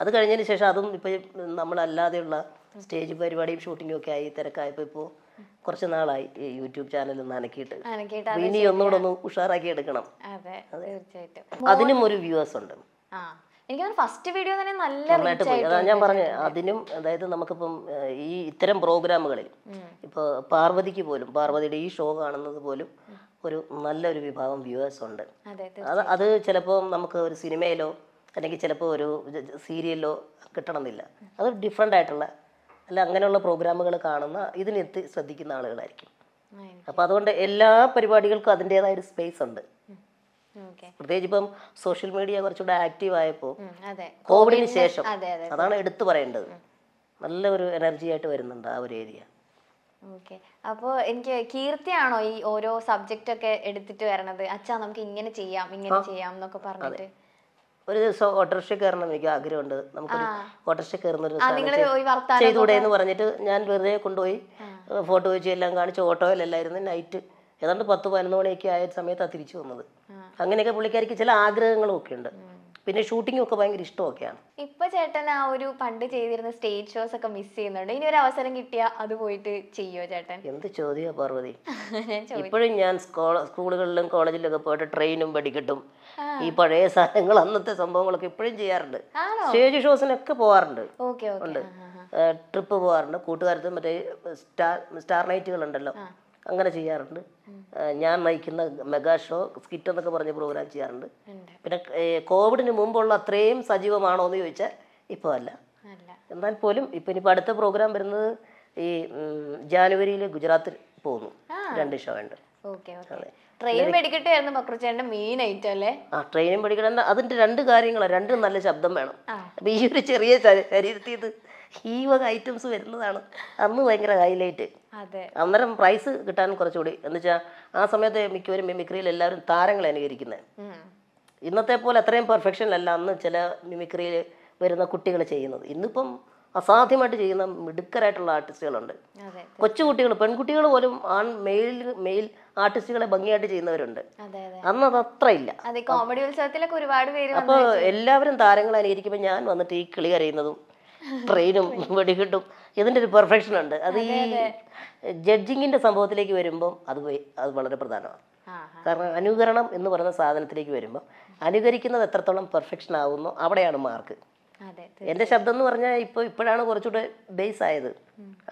അത് കഴിഞ്ഞതിന് ശേഷം അതും ഇപ്പൊ നമ്മളല്ലാതെയുള്ള സ്റ്റേജ് പരിപാടിയും ഷൂട്ടിങ്ങും ഒക്കെ ആയി തിരക്കായപ്പോ ഇപ്പോൾ കുറച്ച് നാളായി യൂട്യൂബ് ചാനൽ നനക്കിയിട്ട് ഇനി ഒന്നുകൂടെ ഒന്ന് ഉഷാറാക്കി എടുക്കണം അതിനും ഒരു വ്യൂവേഴ്സ് ഉണ്ട് എനിക്ക് ഫസ്റ്റ് വീഡിയോ തന്നെ നല്ല ഞാൻ പറഞ്ഞു അതിനും അതായത് നമുക്കിപ്പം ഈ ഇത്തരം പ്രോഗ്രാമുകളിൽ ഇപ്പൊ പാർവതിക്ക് പോലും പാർവതിയുടെ ഈ ഷോ കാണുന്നത് പോലും ഒരു നല്ലൊരു വിഭാഗം വ്യൂവേഴ്സ് ഉണ്ട് അത് അത് ചിലപ്പോൾ നമുക്ക് ഒരു സിനിമയിലോ അല്ലെങ്കിൽ ചിലപ്പോൾ ഒരു സീരിയലിലോ കിട്ടണമെന്നില്ല അത് ഡിഫറെന്റ് ആയിട്ടുള്ള അല്ല അങ്ങനെയുള്ള പ്രോഗ്രാമുകൾ കാണുന്ന ഇതിനെത്തി ശ്രദ്ധിക്കുന്ന ആളുകളായിരിക്കും അപ്പൊ അതുകൊണ്ട് എല്ലാ പരിപാടികൾക്കും അതിൻ്റെതായ ഒരു സ്പേസ് ഉണ്ട് പ്രത്യേകിച്ച് ഇപ്പം സോഷ്യൽ മീഡിയ കുറച്ചുകൂടെ ആക്റ്റീവ് ആയപ്പോ കോവിഡിന് ശേഷം അതാണ് എടുത്തു പറയേണ്ടത് നല്ല ഒരു എനർജി ആയിട്ട് വരുന്നുണ്ട് ആ ഒരു ഏരിയ അപ്പോ അപ്പോൾ എനിക്ക് കീർത്തിയാണോ ഈ ഓരോ സബ്ജക്റ്റ് ഒക്കെ എടുത്തിട്ട് വരണത് അച്ഛാ നമുക്ക് ഇങ്ങനെ ചെയ്യാം ഇങ്ങനെ ചെയ്യാം എന്നൊക്കെ പറഞ്ഞിട്ട് ഒരു ദിവസം ഓട്ടോറിക്ഷ കയറണം എനിക്ക് ആഗ്രഹമുണ്ട് നമുക്ക് ഓട്ടോറിക്ഷ കയറുന്ന ഒരു ചെയ്തുകൂടെ എന്ന് പറഞ്ഞിട്ട് ഞാൻ വെറുതെ കൊണ്ടുപോയി വെച്ച് എല്ലാം കാണിച്ച് ഓട്ടോയിലല്ലായിരുന്നു നൈറ്റ് ഏതാണ്ട് പത്ത് പതിനൊന്ന് മണിയൊക്കെ ആയ സമയത്താണ് തിരിച്ചു വന്നത് അങ്ങനെയൊക്കെ പുള്ളിക്കാരിക്ക് ചില ആഗ്രഹങ്ങളും ഒക്കെ ഉണ്ട് പിന്നെ ഷൂട്ടിംഗ് ഒക്കെ ഭയങ്കര ഇഷ്ടമൊക്കെയാണ് ഇപ്പൊ ചേട്ടൻ ആ ഒരു പണ്ട് ചെയ്തിരുന്ന സ്റ്റേജ് ഷോസ് ഒക്കെ മിസ് ചെയ്യുന്നുണ്ട് ഇനി ഒരു അവസരം കിട്ടിയാ അത് പോയിട്ട് ചെയ്യോ ചേട്ടൻ എന്ത് ചോദ്യം പാർവതി ഇപ്പോഴും ഞാൻ സ്കൂളുകളിലും കോളേജിലൊക്കെ പോയിട്ട് ട്രെയിനും പഠിക്കട്ടും ഈ പഴയ സാധനങ്ങൾ അന്നത്തെ സംഭവങ്ങളൊക്കെ ഇപ്പോഴും ചെയ്യാറുണ്ട് സ്റ്റേജ് ഷോസിനൊക്കെ പോവാറുണ്ട് ഉണ്ട് ട്രിപ്പ് പോവാറുണ്ട് കൂട്ടുകാരത്തും മറ്റേ സ്റ്റാർ സ്റ്റാർ നൈറ്റുകൾ ഉണ്ടല്ലോ അങ്ങനെ ചെയ്യാറുണ്ട് ഞാൻ നയിക്കുന്ന മെഗാ ഷോ സ്കിറ്റ് എന്നൊക്കെ പറഞ്ഞ പ്രോഗ്രാം ചെയ്യാറുണ്ട് പിന്നെ കോവിഡിന് മുമ്പുള്ള അത്രയും സജീവമാണോ എന്ന് ചോദിച്ചാൽ ഇപ്പോൾ അല്ല എന്നാൽ പോലും ഇപ്പം ഇനിയിപ്പോൾ അടുത്ത പ്രോഗ്രാം വരുന്നത് ഈ ജാനുവരിയിൽ ഗുജറാത്തിൽ പോകുന്നു രണ്ട് ഷോ ഉണ്ട് അതെ പിടിക്കട്ടെ പേടിക്കട്ടെയായിരുന്നു ബക്രുച്ചേട്ടന്റെ മെയിൻ ഐറ്റം അല്ലേ ആ ട്രെയിനും പേടിക്കട്ടെ അതിന്റെ രണ്ട് കാര്യങ്ങളാണ് രണ്ടും നല്ല ശബ്ദം വേണം അപ്പൊ ഈ ഒരു ചെറിയ ശരീരത്തിൽ ഈ വക ഐറ്റംസ് വരുന്നതാണ് അന്ന് ഭയങ്കര ഹൈലൈറ്റ് അന്നേരം പ്രൈസ് കിട്ടാൻ കുറച്ചുകൂടി എന്നുവെച്ചാൽ ആ സമയത്ത് മിക്കവരും മിമിക്രിയിൽ എല്ലാവരും താരങ്ങളെ അനുകരിക്കുന്നത് ഇന്നത്തെ പോലെ അത്രയും അല്ല അന്ന് ചില മിമിക്രിയിൽ വരുന്ന കുട്ടികൾ ചെയ്യുന്നത് ഇന്നിപ്പം അസാധ്യമായിട്ട് ചെയ്യുന്ന മിടുക്കരായിട്ടുള്ള ആർട്ടിസ്റ്റുകളുണ്ട് കൊച്ചുകുട്ടികൾ പെൺകുട്ടികൾ പോലും ആൺ മെയിൽ മെയിൽ ആർട്ടിസ്റ്റുകളെ ഭംഗിയായിട്ട് ചെയ്യുന്നവരുണ്ട് അന്ന് അത് അത്ര ഇല്ല ഒരുപാട് പേര് അപ്പോൾ എല്ലാവരും താരങ്ങളെ അനുകരിക്കുമ്പോൾ ഞാൻ വന്നിട്ട് ഈ കിളി അറിയുന്നതും ട്രെയിനും വെടികെട്ടും ഇതിന്റെ ഒരു പെർഫെക്ഷൻ ഉണ്ട് അത് ഈ ജഡ്ജിങ്ങിന്റെ സംഭവത്തിലേക്ക് വരുമ്പോൾ അത് അത് വളരെ പ്രധാനമാണ് കാരണം അനുകരണം എന്ന് പറയുന്ന സാധനത്തിലേക്ക് വരുമ്പോൾ അനുകരിക്കുന്നത് എത്രത്തോളം പെർഫെക്ഷൻ ആവുന്നോ അവിടെയാണ് മാർക്ക് എന്റെ ശബ്ദം എന്ന് പറഞ്ഞാൽ ഇപ്പൊ ഇപ്പോഴാണ് കുറച്ചുകൂടെ ബേസ് ആയത്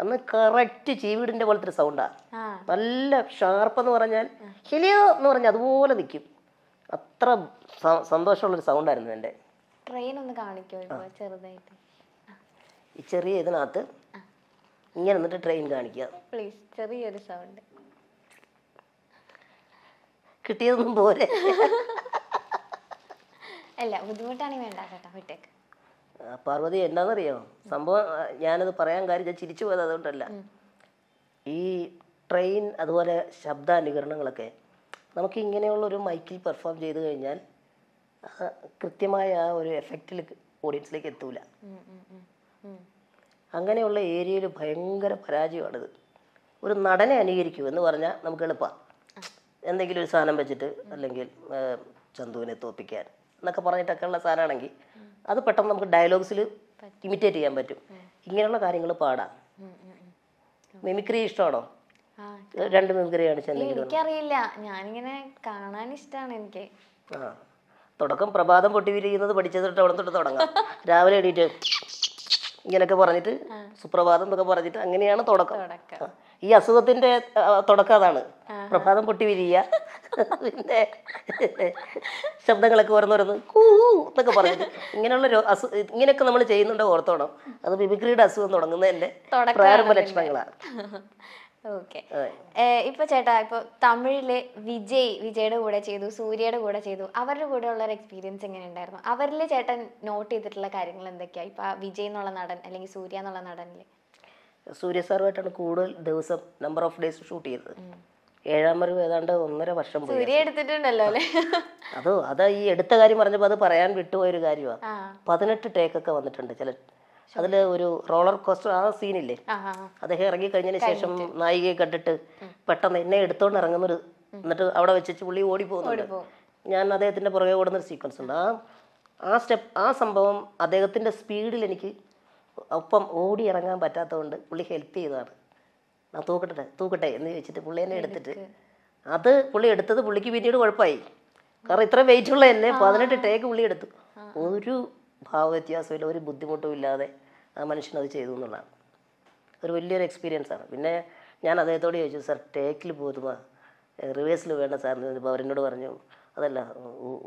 അന്ന് കറക്റ്റ് ചീവീടിൻ്റെ പോലത്തെ സൗണ്ടാ സൗണ്ടാണ് നല്ല ഷാർപ്പ് എന്ന് പറഞ്ഞാൽ ഹിലിയോ എന്ന് പറഞ്ഞാൽ അതുപോലെ നിൽക്കും അത്ര സന്തോഷമുള്ളൊരു സൗണ്ടായിരുന്നു എന്റെ ട്രെയിൻ ഒന്ന് കാണിക്കുമോ ചെറുതായിട്ട് ഈ ചെറിയ ഇതിനകത്ത് ഇങ്ങനെ എന്നിട്ട് ട്രെയിൻ കാണിക്കുക പ്ലീസ് ചെറിയൊരു സൗണ്ട് കിട്ടിയതൊന്നും പോരെ അല്ല ബുദ്ധിമുട്ടാണെങ്കിൽ വേണ്ട കേട്ടോ വിട്ടേക്ക് പാർവതി എന്താണെന്നറിയോ സംഭവം ഞാനത് പറയാൻ കാര്യം ഞാൻ ചിരിച്ചു പോയത് അതുകൊണ്ടല്ല ഈ ട്രെയിൻ അതുപോലെ ശബ്ദാനുകരണങ്ങളൊക്കെ നമുക്ക് ഇങ്ങനെയുള്ള ഒരു മൈക്കിൽ പെർഫോം ചെയ്തു കഴിഞ്ഞാൽ കൃത്യമായ ആ ഒരു എഫക്റ്റിൽ ഓഡിയൻസിലേക്ക് എത്തൂല അങ്ങനെയുള്ള ഏരിയയിൽ ഭയങ്കര പരാജയമാണിത് ഒരു നടനെ അനുകരിക്കൂ എന്ന് പറഞ്ഞാൽ നമുക്ക് എളുപ്പമാണ് എന്തെങ്കിലും ഒരു സാധനം വെച്ചിട്ട് അല്ലെങ്കിൽ ചന്തുവിനെ തോപ്പിക്കാൻ എന്നൊക്കെ പറഞ്ഞിട്ടൊക്കെ ഉള്ള സാധനമാണെങ്കിൽ അത് പെട്ടെന്ന് നമുക്ക് ഡയലോഗ്സിൽ ഇമിറ്റേറ്റ് ചെയ്യാൻ പറ്റും ഇങ്ങനെയുള്ള കാര്യങ്ങൾ പാടാം മിമിക്രി ഇഷ്ടമാണോ രണ്ട് മിമിക്രി കാണിച്ചെന്തെങ്കിലും എനിക്കറിയില്ല ഞാനിങ്ങനെ കാണാൻ ഇഷ്ടമാണ് എനിക്ക് ആ തുടക്കം പ്രഭാതം പൊട്ടി വിരിയുന്നത് പഠിച്ചത് തൊട്ട് അവിടെ തൊട്ട് തുടങ്ങാം രാവിലെ എണീറ്റ് ഇങ്ങനെയൊക്കെ പറഞ്ഞിട്ട് സുപ്രഭാതം എന്നൊക്കെ പറഞ്ഞിട്ട് അങ്ങനെയാണ് തുടക്കം ഈ അസുഖത്തിന്റെ തുടക്കം അതാണ് പ്രഭാതം പൊട്ടി വിരിയ പിന്നെ ശബ്ദങ്ങളൊക്കെ ഓരോന്നോരോന്ന് കൂ എന്നൊക്കെ പറഞ്ഞു ഇങ്ങനെയുള്ള അസു ഇങ്ങനെയൊക്കെ നമ്മൾ ചെയ്യുന്നുണ്ട് ഓർത്തോണം അത് വിമിക്രിയുടെ അസുഖം തുടങ്ങുന്നതിന്റെ പ്രാരംഭ ലക്ഷണങ്ങളാണ് ഓക്കെ ഇപ്പൊ ചേട്ടാ ഇപ്പൊ തമിഴിലെ വിജയ് വിജയുടെ കൂടെ ചെയ്തു സൂര്യയുടെ കൂടെ ചെയ്തു അവരുടെ കൂടെ ഉള്ള ഒരു എക്സ്പീരിയൻസ് എങ്ങനെ ഉണ്ടായിരുന്നു അവരിൽ ചേട്ടൻ നോട്ട് ചെയ്തിട്ടുള്ള കാര്യങ്ങൾ എന്തൊക്കെയാ ഇപ്പൊ വിജയ് എന്നുള്ള നടൻ അല്ലെങ്കിൽ സൂര്യ എന്നുള്ള നടനില് സൂര്യ സാറുമായിട്ടാണ് കൂടുതൽ ദിവസം നമ്പർ ഓഫ് ഡേയ്സ് ഷൂട്ട് ചെയ്തത് ഏഴാം അറിവ് ഏതാണ്ട് ഒന്നര വർഷം എടുത്തിട്ടുണ്ടല്ലോ അല്ലേ അത് അത് ഈ എടുത്ത കാര്യം പറഞ്ഞപ്പോൾ അത് പറയാൻ വിട്ടുപോയ ഒരു കാര്യമാണ് പതിനെട്ട് ടേക്കൊക്കെ വന്നിട്ടുണ്ട് ചില അതില് ഒരു റോളർ കോസ്റ്റർ ആ സീനില്ലേ അദ്ദേഹം ഇറങ്ങി കഴിഞ്ഞതിന് ശേഷം നായികയെ കണ്ടിട്ട് പെട്ടെന്ന് എന്നെ എടുത്തോണ്ട് ഇറങ്ങുന്നൊരു എന്നിട്ട് അവിടെ വെച്ച് പുള്ളി ഓടി പോകുന്നുണ്ട് ഞാൻ അദ്ദേഹത്തിന്റെ പുറകെ ഓടുന്ന ഒരു സീക്വൻസ് ഉണ്ട് ആ ആ സ്റ്റെപ്പ് ആ സംഭവം അദ്ദേഹത്തിന്റെ സ്പീഡിൽ എനിക്ക് ഒപ്പം ഓടി ഇറങ്ങാൻ പറ്റാത്തതുകൊണ്ട് പുള്ളി ഹെൽപ്പ് ചെയ്തതാണ് ആ തൂക്കട്ടെ തൂക്കട്ടെ എന്ന് ചോദിച്ചിട്ട് പുള്ളിനെ എടുത്തിട്ട് അത് പുള്ളി എടുത്തത് പുള്ളിക്ക് പിന്നീട് കുഴപ്പമായി കാരണം ഇത്ര വെയിറ്റ് ഉള്ള എന്നെ പതിനെട്ട് ടേക്ക് പുള്ളി എടുത്തു ഒരു ഭാവ വ്യത്യാസമില്ല ഒരു ബുദ്ധിമുട്ടും ഇല്ലാതെ ആ മനുഷ്യനത് ചെയ്തു എന്നുള്ളതാണ് ഒരു വലിയൊരു എക്സ്പീരിയൻസ് ആണ് പിന്നെ ഞാൻ അദ്ദേഹത്തോട് ചോദിച്ചു സാർ ടേക്കിൽ പോരുമോ റിവേഴ്സിൽ വേണ്ട സാർ അപ്പോൾ അവരെന്നോട് പറഞ്ഞു അതല്ല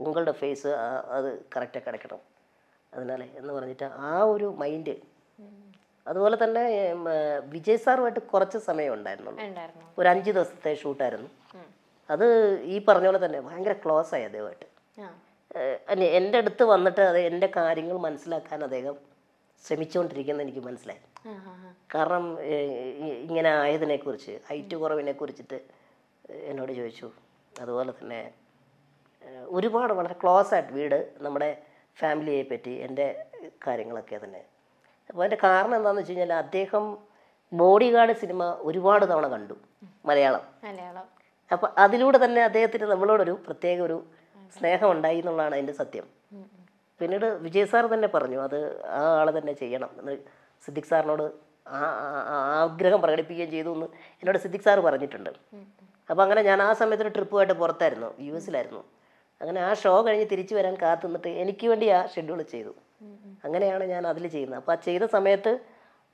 ഉങ്ങളുടെ ഫേസ് അത് കറക്റ്റായി കിടക്കണം അതിനാലേ എന്ന് പറഞ്ഞിട്ട് ആ ഒരു മൈൻഡ് അതുപോലെ തന്നെ വിജയ് സാറുമായിട്ട് കുറച്ച് സമയം ഉണ്ടായിരുന്നുള്ളൂ ഒരു അഞ്ചു ദിവസത്തെ ഷൂട്ടായിരുന്നു അത് ഈ പറഞ്ഞ പോലെ തന്നെ ഭയങ്കര ക്ലോസ് ആയി അദ്ദേഹമായിട്ട് എൻ്റെ അടുത്ത് വന്നിട്ട് അത് എൻ്റെ കാര്യങ്ങൾ മനസ്സിലാക്കാൻ അദ്ദേഹം ശ്രമിച്ചുകൊണ്ടിരിക്കുന്നത് എനിക്ക് മനസ്സിലായി കാരണം ഇങ്ങനെ ആയതിനെ കുറിച്ച് ഹൈറ്റ് കുറവിനെ കുറിച്ചിട്ട് എന്നോട് ചോദിച്ചു അതുപോലെ തന്നെ ഒരുപാട് വളരെ ക്ലോസ് ആയിട്ട് വീട് നമ്മുടെ ഫാമിലിയെ പറ്റി എൻ്റെ കാര്യങ്ങളൊക്കെ തന്നെ അപ്പോൾ അതിൻ്റെ കാരണം എന്താണെന്ന് വെച്ച് കഴിഞ്ഞാൽ അദ്ദേഹം ബോഡി ഗാർഡ് സിനിമ ഒരുപാട് തവണ കണ്ടു മലയാളം മലയാളം അതിലൂടെ തന്നെ അദ്ദേഹത്തിന് നമ്മളോടൊരു പ്രത്യേക ഒരു സ്നേഹം ഉണ്ടായി എന്നുള്ളതാണ് അതിന്റെ സത്യം പിന്നീട് വിജയ് സാർ തന്നെ പറഞ്ഞു അത് ആ ആളെ തന്നെ ചെയ്യണം എന്ന് സിദ്ദിഖ് സാറിനോട് ആഗ്രഹം പ്രകടിപ്പിക്കുകയും ചെയ്തു എന്ന് എന്നോട് സിദ്ദിഖ് സാർ പറഞ്ഞിട്ടുണ്ട് അപ്പോൾ അങ്ങനെ ഞാൻ ആ സമയത്തൊരു ട്രിപ്പുമായിട്ട് പുറത്തായിരുന്നു യു എസിലായിരുന്നു അങ്ങനെ ആ ഷോ കഴിഞ്ഞ് തിരിച്ചു വരാൻ കാത്തു നിന്നിട്ട് എനിക്ക് വേണ്ടി ആ ഷെഡ്യൂൾ ചെയ്തു അങ്ങനെയാണ് ഞാൻ അതിൽ ചെയ്യുന്നത് അപ്പോൾ ആ ചെയ്ത സമയത്ത്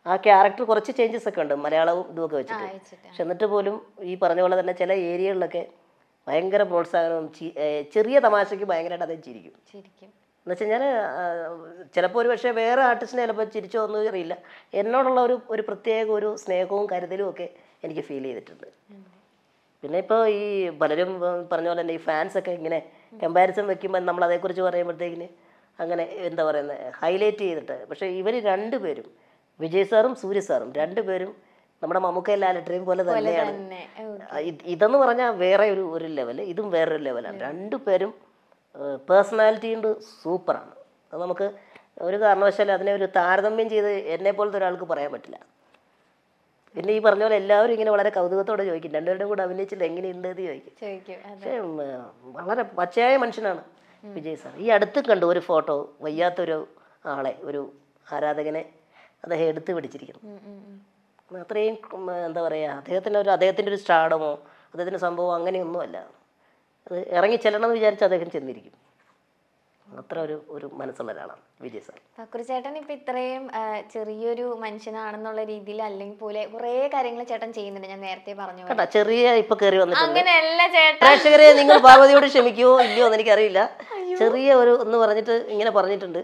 ആ ക്യാരക്ടർ കുറച്ച് ചേഞ്ചസ് ഒക്കെ ഉണ്ട് മലയാളവും ഇതുമൊക്കെ വെച്ചിട്ട് പക്ഷെ എന്നിട്ട് പോലും ഈ പറഞ്ഞ പോലെ തന്നെ ചില ഏരിയകളിലൊക്കെ ഭയങ്കര പ്രോത്സാഹനവും ചെറിയ തമാശയ്ക്ക് ഭയങ്കരമായിട്ട് അതേ ചിരിക്കും എന്ന് വെച്ചാൽ ഞാൻ ചിലപ്പോൾ ഒരു പക്ഷേ വേറെ ആർട്ടിസ്റ്റിനെ ചിലപ്പോൾ ചിരിച്ചോ ഒന്നും അറിയില്ല എന്നോടുള്ള ഒരു ഒരു പ്രത്യേക ഒരു സ്നേഹവും കരുതലും ഒക്കെ എനിക്ക് ഫീൽ ചെയ്തിട്ടുണ്ട് പിന്നെ ഇപ്പോൾ ഈ പലരും പറഞ്ഞ പോലെ തന്നെ ഈ ഫാൻസൊക്കെ ഇങ്ങനെ കമ്പാരിസൺ വെക്കുമ്പോൾ നമ്മൾ അതേക്കുറിച്ച് പറയുമ്പോഴത്തേക്കിന് അങ്ങനെ എന്താ പറയുന്നത് ഹൈലൈറ്റ് ചെയ്തിട്ട് പക്ഷേ ഇവർ രണ്ടുപേരും വിജയ് സാറും സൂര്യ സാറും രണ്ടുപേരും നമ്മുടെ മമ്മൂക്ക ലാലട്ടറിയും പോലെ തന്നെയാണ് ഇതെന്ന് പറഞ്ഞാൽ വേറെ ഒരു ഒരു ലെവൽ ഇതും വേറൊരു ലെവലാണ് രണ്ടുപേരും പേഴ്സണാലിറ്റി ഉണ്ട് സൂപ്പറാണ് അത് നമുക്ക് ഒരു കാരണവശാലും അതിനെ ഒരു താരതമ്യം ചെയ്ത് എന്നെ പോലത്തെ ഒരാൾക്ക് പറയാൻ പറ്റില്ല പിന്നെ ഈ പറഞ്ഞ പോലെ എല്ലാവരും ഇങ്ങനെ വളരെ കൗതുകത്തോടെ ചോദിക്കും രണ്ടുപേരുടെ കൂടെ അഭിനയിച്ചിട്ട് എങ്ങനെയുണ്ട് എന്ന് ചോദിക്കും പക്ഷേ വളരെ പച്ചയായ മനുഷ്യനാണ് വിജയ് സാർ ഈ അടുത്ത് കണ്ടു ഒരു ഫോട്ടോ വയ്യാത്തൊരു ആളെ ഒരു ആരാധകനെ അദ്ദേഹം എടുത്തു പിടിച്ചിരിക്കുന്നു അത്രയും എന്താ പറയുക അദ്ദേഹത്തിൻ്റെ ഒരു അദ്ദേഹത്തിൻ്റെ ഒരു സ്റ്റാഡമോ അദ്ദേഹത്തിൻ്റെ സംഭവമോ അങ്ങനെയൊന്നുമല്ല അത് ഇറങ്ങി ചെല്ലണം എന്ന് വിചാരിച്ച് അദ്ദേഹം ചെന്നിരിക്കും അത്ര ഒരു ഒരു മനസ്സുള്ള ഒരാളാണ് വിജയ് സാർ ചേട്ടൻ ഇപ്പൊ ഇത്രയും ചെറിയൊരു മനുഷ്യനാണെന്നുള്ള രീതിയിൽ അല്ലെങ്കിൽ പോലെ കുറെ കാര്യങ്ങൾ ചേട്ടൻ ചെയ്യുന്നുണ്ട് ഞാൻ നേരത്തെ പറഞ്ഞു ചെറിയ ഇപ്പൊ കയറി വന്നിട്ടുണ്ട് പ്രേക്ഷകരെ നിങ്ങൾ പാർവതിയോട് ക്ഷമിക്കുവോ ഇല്ലയോ എന്ന് എനിക്കറിയില്ല ചെറിയ ഒരു എന്ന് പറഞ്ഞിട്ട് ഇങ്ങനെ പറഞ്ഞിട്ടുണ്ട്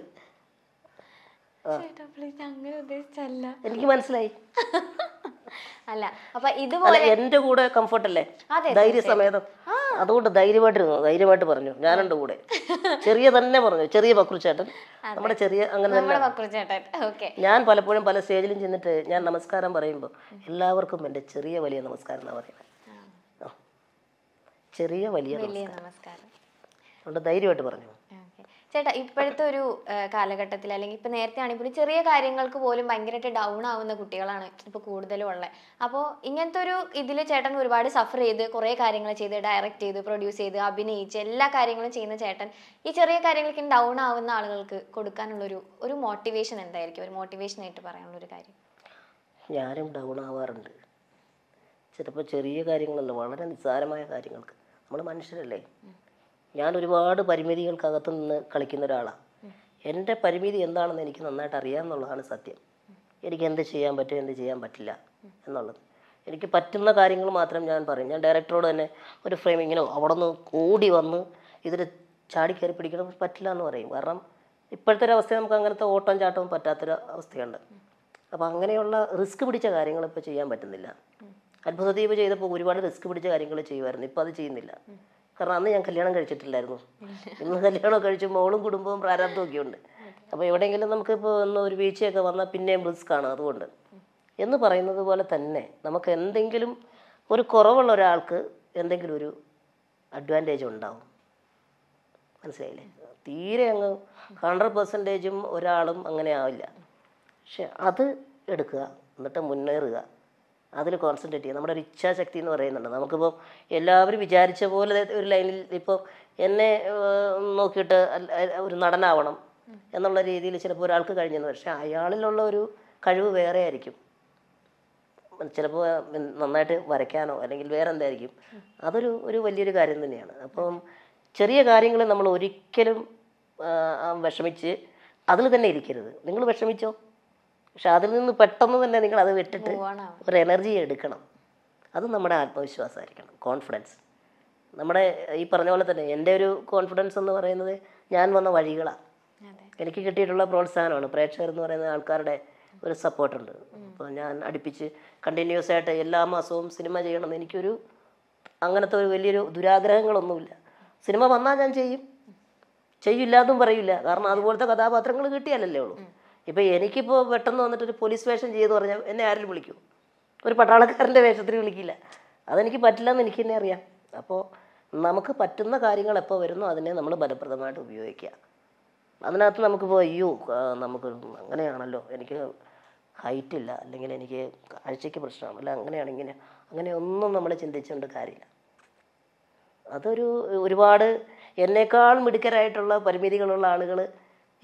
എനിക്ക് മനസ്സിലായി അല്ല അപ്പൊ ഇതുപോലെ എന്റെ കൂടെ കംഫർട്ട് അല്ലേ സമേതം അതുകൊണ്ട് ധൈര്യമായിട്ടിരുന്നു ധൈര്യമായിട്ട് പറഞ്ഞു ഞാനുണ്ട് കൂടെ ചെറിയ തന്നെ പറഞ്ഞു ചെറിയ പക്രുച്ചേട്ടൻ നമ്മുടെ ചെറിയ അങ്ങനെ ഞാൻ പലപ്പോഴും പല സ്റ്റേജിലും ചെന്നിട്ട് ഞാൻ നമസ്കാരം പറയുമ്പോൾ എല്ലാവർക്കും എന്റെ ചെറിയ വലിയ നമസ്കാരം എന്നാ പറയുന്നത് ചെറിയ വലിയ നമസ്കാരം അതുകൊണ്ട് ധൈര്യമായിട്ട് പറഞ്ഞു ചേട്ടാ ഇപ്പോഴത്തെ ഒരു കാലഘട്ടത്തിൽ അല്ലെങ്കിൽ ഇപ്പൊ നേരത്തെ ആണെങ്കിൽ ചെറിയ കാര്യങ്ങൾക്ക് പോലും ഭയങ്കരമായിട്ട് ഡൗൺ ആവുന്ന കുട്ടികളാണ് ഇപ്പൊ കൂടുതലും ഉള്ളത് അപ്പോൾ ഇങ്ങനത്തെ ഒരു ഇതിൽ ചേട്ടൻ ഒരുപാട് സഫർ ചെയ്ത് കുറേ കാര്യങ്ങൾ ചെയ്ത് ഡയറക്റ്റ് ചെയ്ത് പ്രൊഡ്യൂസ് ചെയ്ത് അഭിനയിച്ച് എല്ലാ കാര്യങ്ങളും ചെയ്യുന്ന ചേട്ടൻ ഈ ചെറിയ കാര്യങ്ങൾക്ക് ഡൗൺ ആവുന്ന ആളുകൾക്ക് കൊടുക്കാനുള്ള ഒരു മോട്ടിവേഷൻ എന്തായിരിക്കും ഒരു മോട്ടിവേഷൻ ആയിട്ട് പറയാനുള്ള ഒരു കാര്യം ഞാനും ഡൗൺ ആവാറുണ്ട് ചിലപ്പോൾ ചെറിയ കാര്യങ്ങളല്ല വളരെ നിസ്സാരമായ കാര്യങ്ങൾക്ക് നമ്മൾ മനുഷ്യരല്ലേ ഞാൻ ഒരുപാട് പരിമിതികൾക്കകത്ത് നിന്ന് കളിക്കുന്ന ഒരാളാണ് എൻ്റെ പരിമിതി എന്താണെന്ന് എനിക്ക് നന്നായിട്ട് എന്നുള്ളതാണ് സത്യം എനിക്ക് എന്ത് ചെയ്യാൻ പറ്റും എന്ത് ചെയ്യാൻ പറ്റില്ല എന്നുള്ളത് എനിക്ക് പറ്റുന്ന കാര്യങ്ങൾ മാത്രം ഞാൻ പറയും ഞാൻ ഡയറക്ടറോട് തന്നെ ഒരു ഫ്രെയിമിങ്ങിനോ അവിടെ നിന്ന് കൂടി വന്ന് ഇതിൽ ചാടി കയറി പിടിക്കണം പറ്റില്ല എന്ന് പറയും കാരണം ഇപ്പോഴത്തെ ഒരു അവസ്ഥ നമുക്ക് അങ്ങനത്തെ ഓട്ടം ചാട്ടവും പറ്റാത്തൊരു അവസ്ഥയുണ്ട് അപ്പോൾ അങ്ങനെയുള്ള റിസ്ക് പിടിച്ച കാര്യങ്ങൾ ഇപ്പോൾ ചെയ്യാൻ പറ്റുന്നില്ല അത്ഭുതദ്വീപ് ചെയ്തപ്പോൾ ഒരുപാട് റിസ്ക് പിടിച്ച കാര്യങ്ങൾ ചെയ്യുമായിരുന്നു ഇപ്പോൾ അത് ചെയ്യുന്നില്ല കാരണം അന്ന് ഞാൻ കല്യാണം കഴിച്ചിട്ടില്ലായിരുന്നു ഇന്ന് കല്യാണം കഴിച്ച് മോളും കുടുംബവും പ്രാരാബ്ദമൊക്കെ ഉണ്ട് അപ്പോൾ എവിടെയെങ്കിലും നമുക്കിപ്പോൾ ഒന്ന് ഒരു വീഴ്ചയൊക്കെ വന്നാൽ പിന്നെയും റിസ്ക്കാണ് അതുകൊണ്ട് എന്ന് പറയുന്നത് പോലെ തന്നെ നമുക്ക് എന്തെങ്കിലും ഒരു കുറവുള്ള ഒരാൾക്ക് എന്തെങ്കിലും ഒരു അഡ്വാൻറ്റേജ് ഉണ്ടാവും മനസ്സിലായില്ലേ തീരെ അങ്ങ് ഹൺഡ്രഡ് പെർസെൻറ്റേജും ഒരാളും അങ്ങനെ ആവില്ല പക്ഷെ അത് എടുക്കുക എന്നിട്ട് മുന്നേറുക അതിൽ കോൺസെൻട്രേറ്റ് ചെയ്യുക നമ്മുടെ ഒരു ഇച്ഛാശക്തി എന്ന് പറയുന്നുണ്ട് നമുക്കിപ്പോൾ എല്ലാവരും വിചാരിച്ച പോലെ ഒരു ലൈനിൽ ഇപ്പോൾ എന്നെ നോക്കിയിട്ട് ഒരു നടനാവണം എന്നുള്ള രീതിയിൽ ചിലപ്പോൾ ഒരാൾക്ക് കഴിഞ്ഞെന്ന് പക്ഷേ അയാളിലുള്ള ഒരു കഴിവ് വേറെ ആയിരിക്കും ചിലപ്പോൾ നന്നായിട്ട് വരയ്ക്കാനോ അല്ലെങ്കിൽ വേറെ എന്തായിരിക്കും അതൊരു ഒരു വലിയൊരു കാര്യം തന്നെയാണ് അപ്പം ചെറിയ കാര്യങ്ങൾ നമ്മൾ ഒരിക്കലും വിഷമിച്ച് അതിൽ തന്നെ ഇരിക്കരുത് നിങ്ങൾ വിഷമിച്ചോ പക്ഷെ അതിൽ നിന്ന് പെട്ടെന്ന് തന്നെ നിങ്ങൾ അത് വിട്ടിട്ട് ഒരു എനർജി എടുക്കണം അത് നമ്മുടെ ആത്മവിശ്വാസമായിരിക്കണം കോൺഫിഡൻസ് നമ്മുടെ ഈ പറഞ്ഞ പോലെ തന്നെ എൻ്റെ ഒരു കോൺഫിഡൻസ് എന്ന് പറയുന്നത് ഞാൻ വന്ന വഴികളാണ് എനിക്ക് കിട്ടിയിട്ടുള്ള പ്രോത്സാഹനമാണ് പ്രേക്ഷകർ എന്ന് പറയുന്ന ആൾക്കാരുടെ ഒരു സപ്പോർട്ടുണ്ട് അപ്പോൾ ഞാൻ അടുപ്പിച്ച് കണ്ടിന്യൂസ് ആയിട്ട് എല്ലാ മാസവും സിനിമ ചെയ്യണമെന്ന് എനിക്കൊരു അങ്ങനത്തെ ഒരു വലിയൊരു ദുരാഗ്രഹങ്ങളൊന്നുമില്ല സിനിമ വന്നാൽ ഞാൻ ചെയ്യും ചെയ്യില്ല പറയില്ല കാരണം അതുപോലത്തെ കഥാപാത്രങ്ങൾ കിട്ടിയാലല്ലേ ഉള്ളൂ ഇപ്പോൾ എനിക്കിപ്പോൾ പെട്ടെന്ന് വന്നിട്ട് ഒരു പോലീസ് വേഷം ചെയ്തു പറഞ്ഞാൽ എന്നെ ആരും വിളിക്കും ഒരു പട്ടാളക്കാരൻ്റെ വേഷത്തിൽ വിളിക്കില്ല അതെനിക്ക് പറ്റില്ല എന്ന് എനിക്ക് തന്നെ അറിയാം അപ്പോൾ നമുക്ക് പറ്റുന്ന കാര്യങ്ങൾ എപ്പോൾ വരുന്നോ അതിനെ നമ്മൾ ഫലപ്രദമായിട്ട് ഉപയോഗിക്കുക അതിനകത്ത് നമുക്കിപ്പോൾ അയ്യോ നമുക്ക് അങ്ങനെയാണല്ലോ എനിക്ക് ഹൈറ്റ് ഇല്ല അല്ലെങ്കിൽ എനിക്ക് കാഴ്ചയ്ക്ക് പ്രശ്നമാണ് അല്ല അങ്ങനെയാണെങ്കിൽ അങ്ങനെയൊന്നും നമ്മൾ ചിന്തിച്ചുകൊണ്ട് കാര്യമില്ല അതൊരു ഒരുപാട് എന്നേക്കാൾ മിടുക്കരായിട്ടുള്ള പരിമിതികളുള്ള ആളുകൾ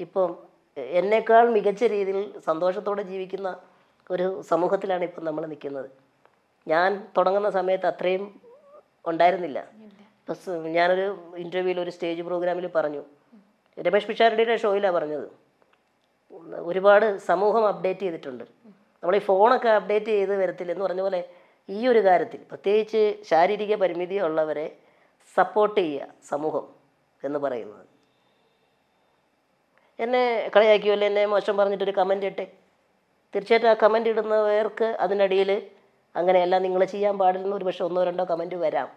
ഇപ്പം എന്നേക്കാൾ മികച്ച രീതിയിൽ സന്തോഷത്തോടെ ജീവിക്കുന്ന ഒരു സമൂഹത്തിലാണ് ഇപ്പം നമ്മൾ നിൽക്കുന്നത് ഞാൻ തുടങ്ങുന്ന സമയത്ത് അത്രയും ഉണ്ടായിരുന്നില്ല ഞാനൊരു ഇൻ്റർവ്യൂവിൽ ഒരു സ്റ്റേജ് പ്രോഗ്രാമിൽ പറഞ്ഞു രമേഷ് പിഷാരടിയുടെ ഷോയിലാണ് പറഞ്ഞത് ഒരുപാട് സമൂഹം അപ്ഡേറ്റ് ചെയ്തിട്ടുണ്ട് നമ്മൾ ഈ ഫോണൊക്കെ അപ്ഡേറ്റ് ചെയ്ത് വരത്തില്ല എന്ന് പറഞ്ഞ പോലെ ഈ ഒരു കാര്യത്തിൽ പ്രത്യേകിച്ച് ശാരീരിക പരിമിതി ഉള്ളവരെ സപ്പോർട്ട് ചെയ്യുക സമൂഹം എന്ന് പറയുന്നത് എന്നെ കളിയാക്കിയോ എന്നെ മോശം പറഞ്ഞിട്ടൊരു കമൻ്റ് ഇട്ടെ തീർച്ചയായിട്ടും ആ കമൻ്റ് ഇടുന്നവർക്ക് അതിനിടയിൽ അങ്ങനെയല്ല നിങ്ങൾ ചെയ്യാൻ പാടില്ലെന്ന് ഒരു പക്ഷേ ഒന്നോ രണ്ടോ കമൻ്റ് വരാം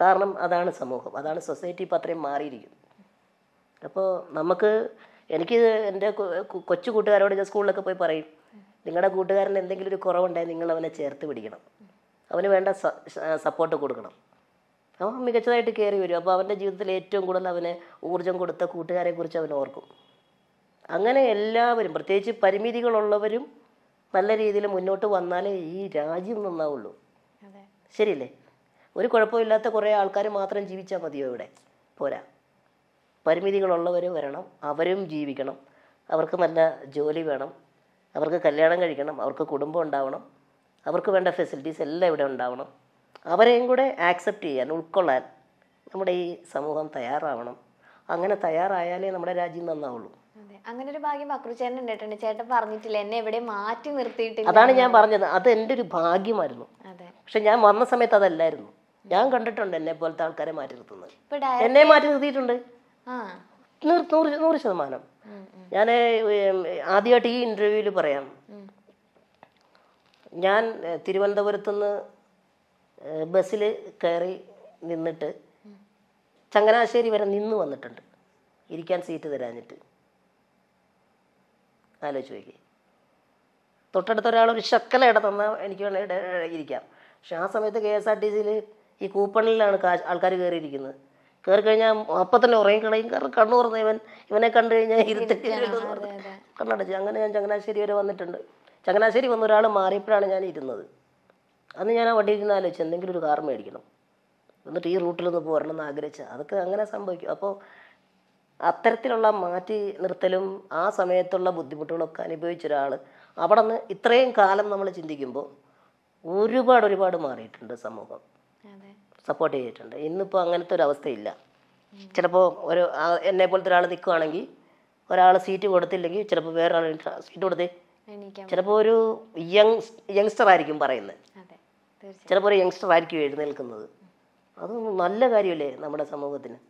കാരണം അതാണ് സമൂഹം അതാണ് സൊസൈറ്റി ഇപ്പോൾ അത്രയും മാറിയിരിക്കുന്നത് അപ്പോൾ നമുക്ക് എനിക്ക് എൻ്റെ കൊച്ചു കൂട്ടുകാരോട് ഞാൻ സ്കൂളിലൊക്കെ പോയി പറയും നിങ്ങളുടെ കൂട്ടുകാരന് എന്തെങ്കിലും ഒരു കുറവുണ്ടായി നിങ്ങൾ അവനെ ചേർത്ത് പിടിക്കണം അവന് വേണ്ട സപ്പോർട്ട് കൊടുക്കണം അവൻ മികച്ചതായിട്ട് കയറി വരും അപ്പോൾ അവൻ്റെ ജീവിതത്തിൽ ഏറ്റവും കൂടുതൽ അവന് ഊർജ്ജം കൊടുത്ത കുറിച്ച് അവൻ ഓർക്കും അങ്ങനെ എല്ലാവരും പ്രത്യേകിച്ച് പരിമിതികളുള്ളവരും നല്ല രീതിയിൽ മുന്നോട്ട് വന്നാലേ ഈ രാജ്യം നന്നാവുള്ളൂ ശരിയല്ലേ ഒരു കുഴപ്പമില്ലാത്ത കുറേ ആൾക്കാർ മാത്രം ജീവിച്ചാൽ മതിയോ ഇവിടെ പോരാ പരിമിതികളുള്ളവർ വരണം അവരും ജീവിക്കണം അവർക്ക് നല്ല ജോലി വേണം അവർക്ക് കല്യാണം കഴിക്കണം അവർക്ക് കുടുംബം ഉണ്ടാവണം അവർക്ക് വേണ്ട ഫെസിലിറ്റീസ് എല്ലാം ഇവിടെ ഉണ്ടാവണം അവരെയും കൂടെ ആക്സെപ്റ്റ് ചെയ്യാൻ ഉൾക്കൊള്ളാൻ നമ്മുടെ ഈ സമൂഹം തയ്യാറാവണം അങ്ങനെ തയ്യാറായാലേ നമ്മുടെ രാജ്യം നന്നാവുള്ളൂ അങ്ങനെ ഒരു ഭാഗ്യം പക്രുചേട്ടൻ ഉണ്ടായിട്ടുണ്ട് ചേട്ടൻ പറഞ്ഞിട്ടില്ല എന്നെ എവിടെ മാറ്റി നിർത്തിയിട്ടില്ല അതാണ് ഞാൻ പറഞ്ഞത് അത് എൻ്റെ ഒരു ഭാഗ്യമായിരുന്നു പക്ഷെ ഞാൻ വന്ന സമയത്ത് അതല്ലായിരുന്നു ഞാൻ കണ്ടിട്ടുണ്ട് എന്നെ പോലത്തെ ആൾക്കാരെ മാറ്റി നിർത്തുന്നത് എന്നെ മാറ്റി നിർത്തിയിട്ടുണ്ട് നൂറ് നൂറ് ശതമാനം ഞാൻ ആദ്യമായിട്ട് ഈ ഇന്റർവ്യൂവിൽ പറയാം ഞാൻ തിരുവനന്തപുരത്തുനിന്ന് ബസ്സിൽ കയറി നിന്നിട്ട് ചങ്ങനാശ്ശേരി വരെ നിന്ന് വന്നിട്ടുണ്ട് ഇരിക്കാൻ സീറ്റ് തരാഞ്ഞിട്ട് ആലോചിച്ച് നോക്കി തൊട്ടടുത്ത ഒരാൾ ഒരു ശക്കലയുടെ തന്നാൽ എനിക്ക് വേണേൽ ഇരിക്കാം പക്ഷെ ആ സമയത്ത് കെ എസ് ആർ ടി സിയിൽ ഈ കൂപ്പണിലാണ് കാശ് ആൾക്കാർ കയറിയിരിക്കുന്നത് കയറി കഴിഞ്ഞാൽ അപ്പം തന്നെ ഉറങ്ങിക്കളയും കാരണം കണ്ണു തുറന്ന ഇവൻ ഇവനെ കണ്ടു കഴിഞ്ഞാൽ ഇരുത്തി കണ്ണടച്ചു അങ്ങനെ ഞാൻ ചങ്ങനാശ്ശേരി വരെ വന്നിട്ടുണ്ട് ചങ്ങനാശ്ശേരി വന്ന ഒരാൾ മാറിയപ്പോഴാണ് ഞാൻ ഇരുന്നത് അന്ന് ഞാൻ ആ വണ്ടി നിന്ന് ആലോചിച്ചു എന്തെങ്കിലും ഒരു കാർ മേടിക്കണം എന്നിട്ട് ഈ റൂട്ടിലൊന്ന് പോരണം എന്ന് ആഗ്രഹിച്ച അതൊക്കെ അങ്ങനെ സംഭവിക്കും അപ്പോൾ അത്തരത്തിലുള്ള മാറ്റി നിർത്തലും ആ സമയത്തുള്ള ബുദ്ധിമുട്ടുകളൊക്കെ അനുഭവിച്ച ഒരാൾ അവിടെ നിന്ന് ഇത്രയും കാലം നമ്മൾ ചിന്തിക്കുമ്പോൾ ഒരുപാട് ഒരുപാട് മാറിയിട്ടുണ്ട് സമൂഹം സപ്പോർട്ട് ചെയ്തിട്ടുണ്ട് ഇന്നിപ്പോൾ അങ്ങനത്തെ ഒരു അവസ്ഥയില്ല ചിലപ്പോൾ ഒരു എന്നെ പോലത്തെ ഒരാൾ നിൽക്കുകയാണെങ്കിൽ ഒരാൾ സീറ്റ് കൊടുത്തില്ലെങ്കിൽ ചിലപ്പോൾ വേറൊരാൾ സീറ്റ് കൊടുത്തേ ചിലപ്പോൾ ഒരു യങ് യങ്സ്റ്റർ ആയിരിക്കും പറയുന്നത് ചിലപ്പോൾ ഒരു യങ്സ്റ്റർ ആയിരിക്കും എഴുന്നേൽക്കുന്നത് അതൊന്നും നല്ല കാര്യമല്ലേ നമ്മുടെ സമൂഹത്തിന്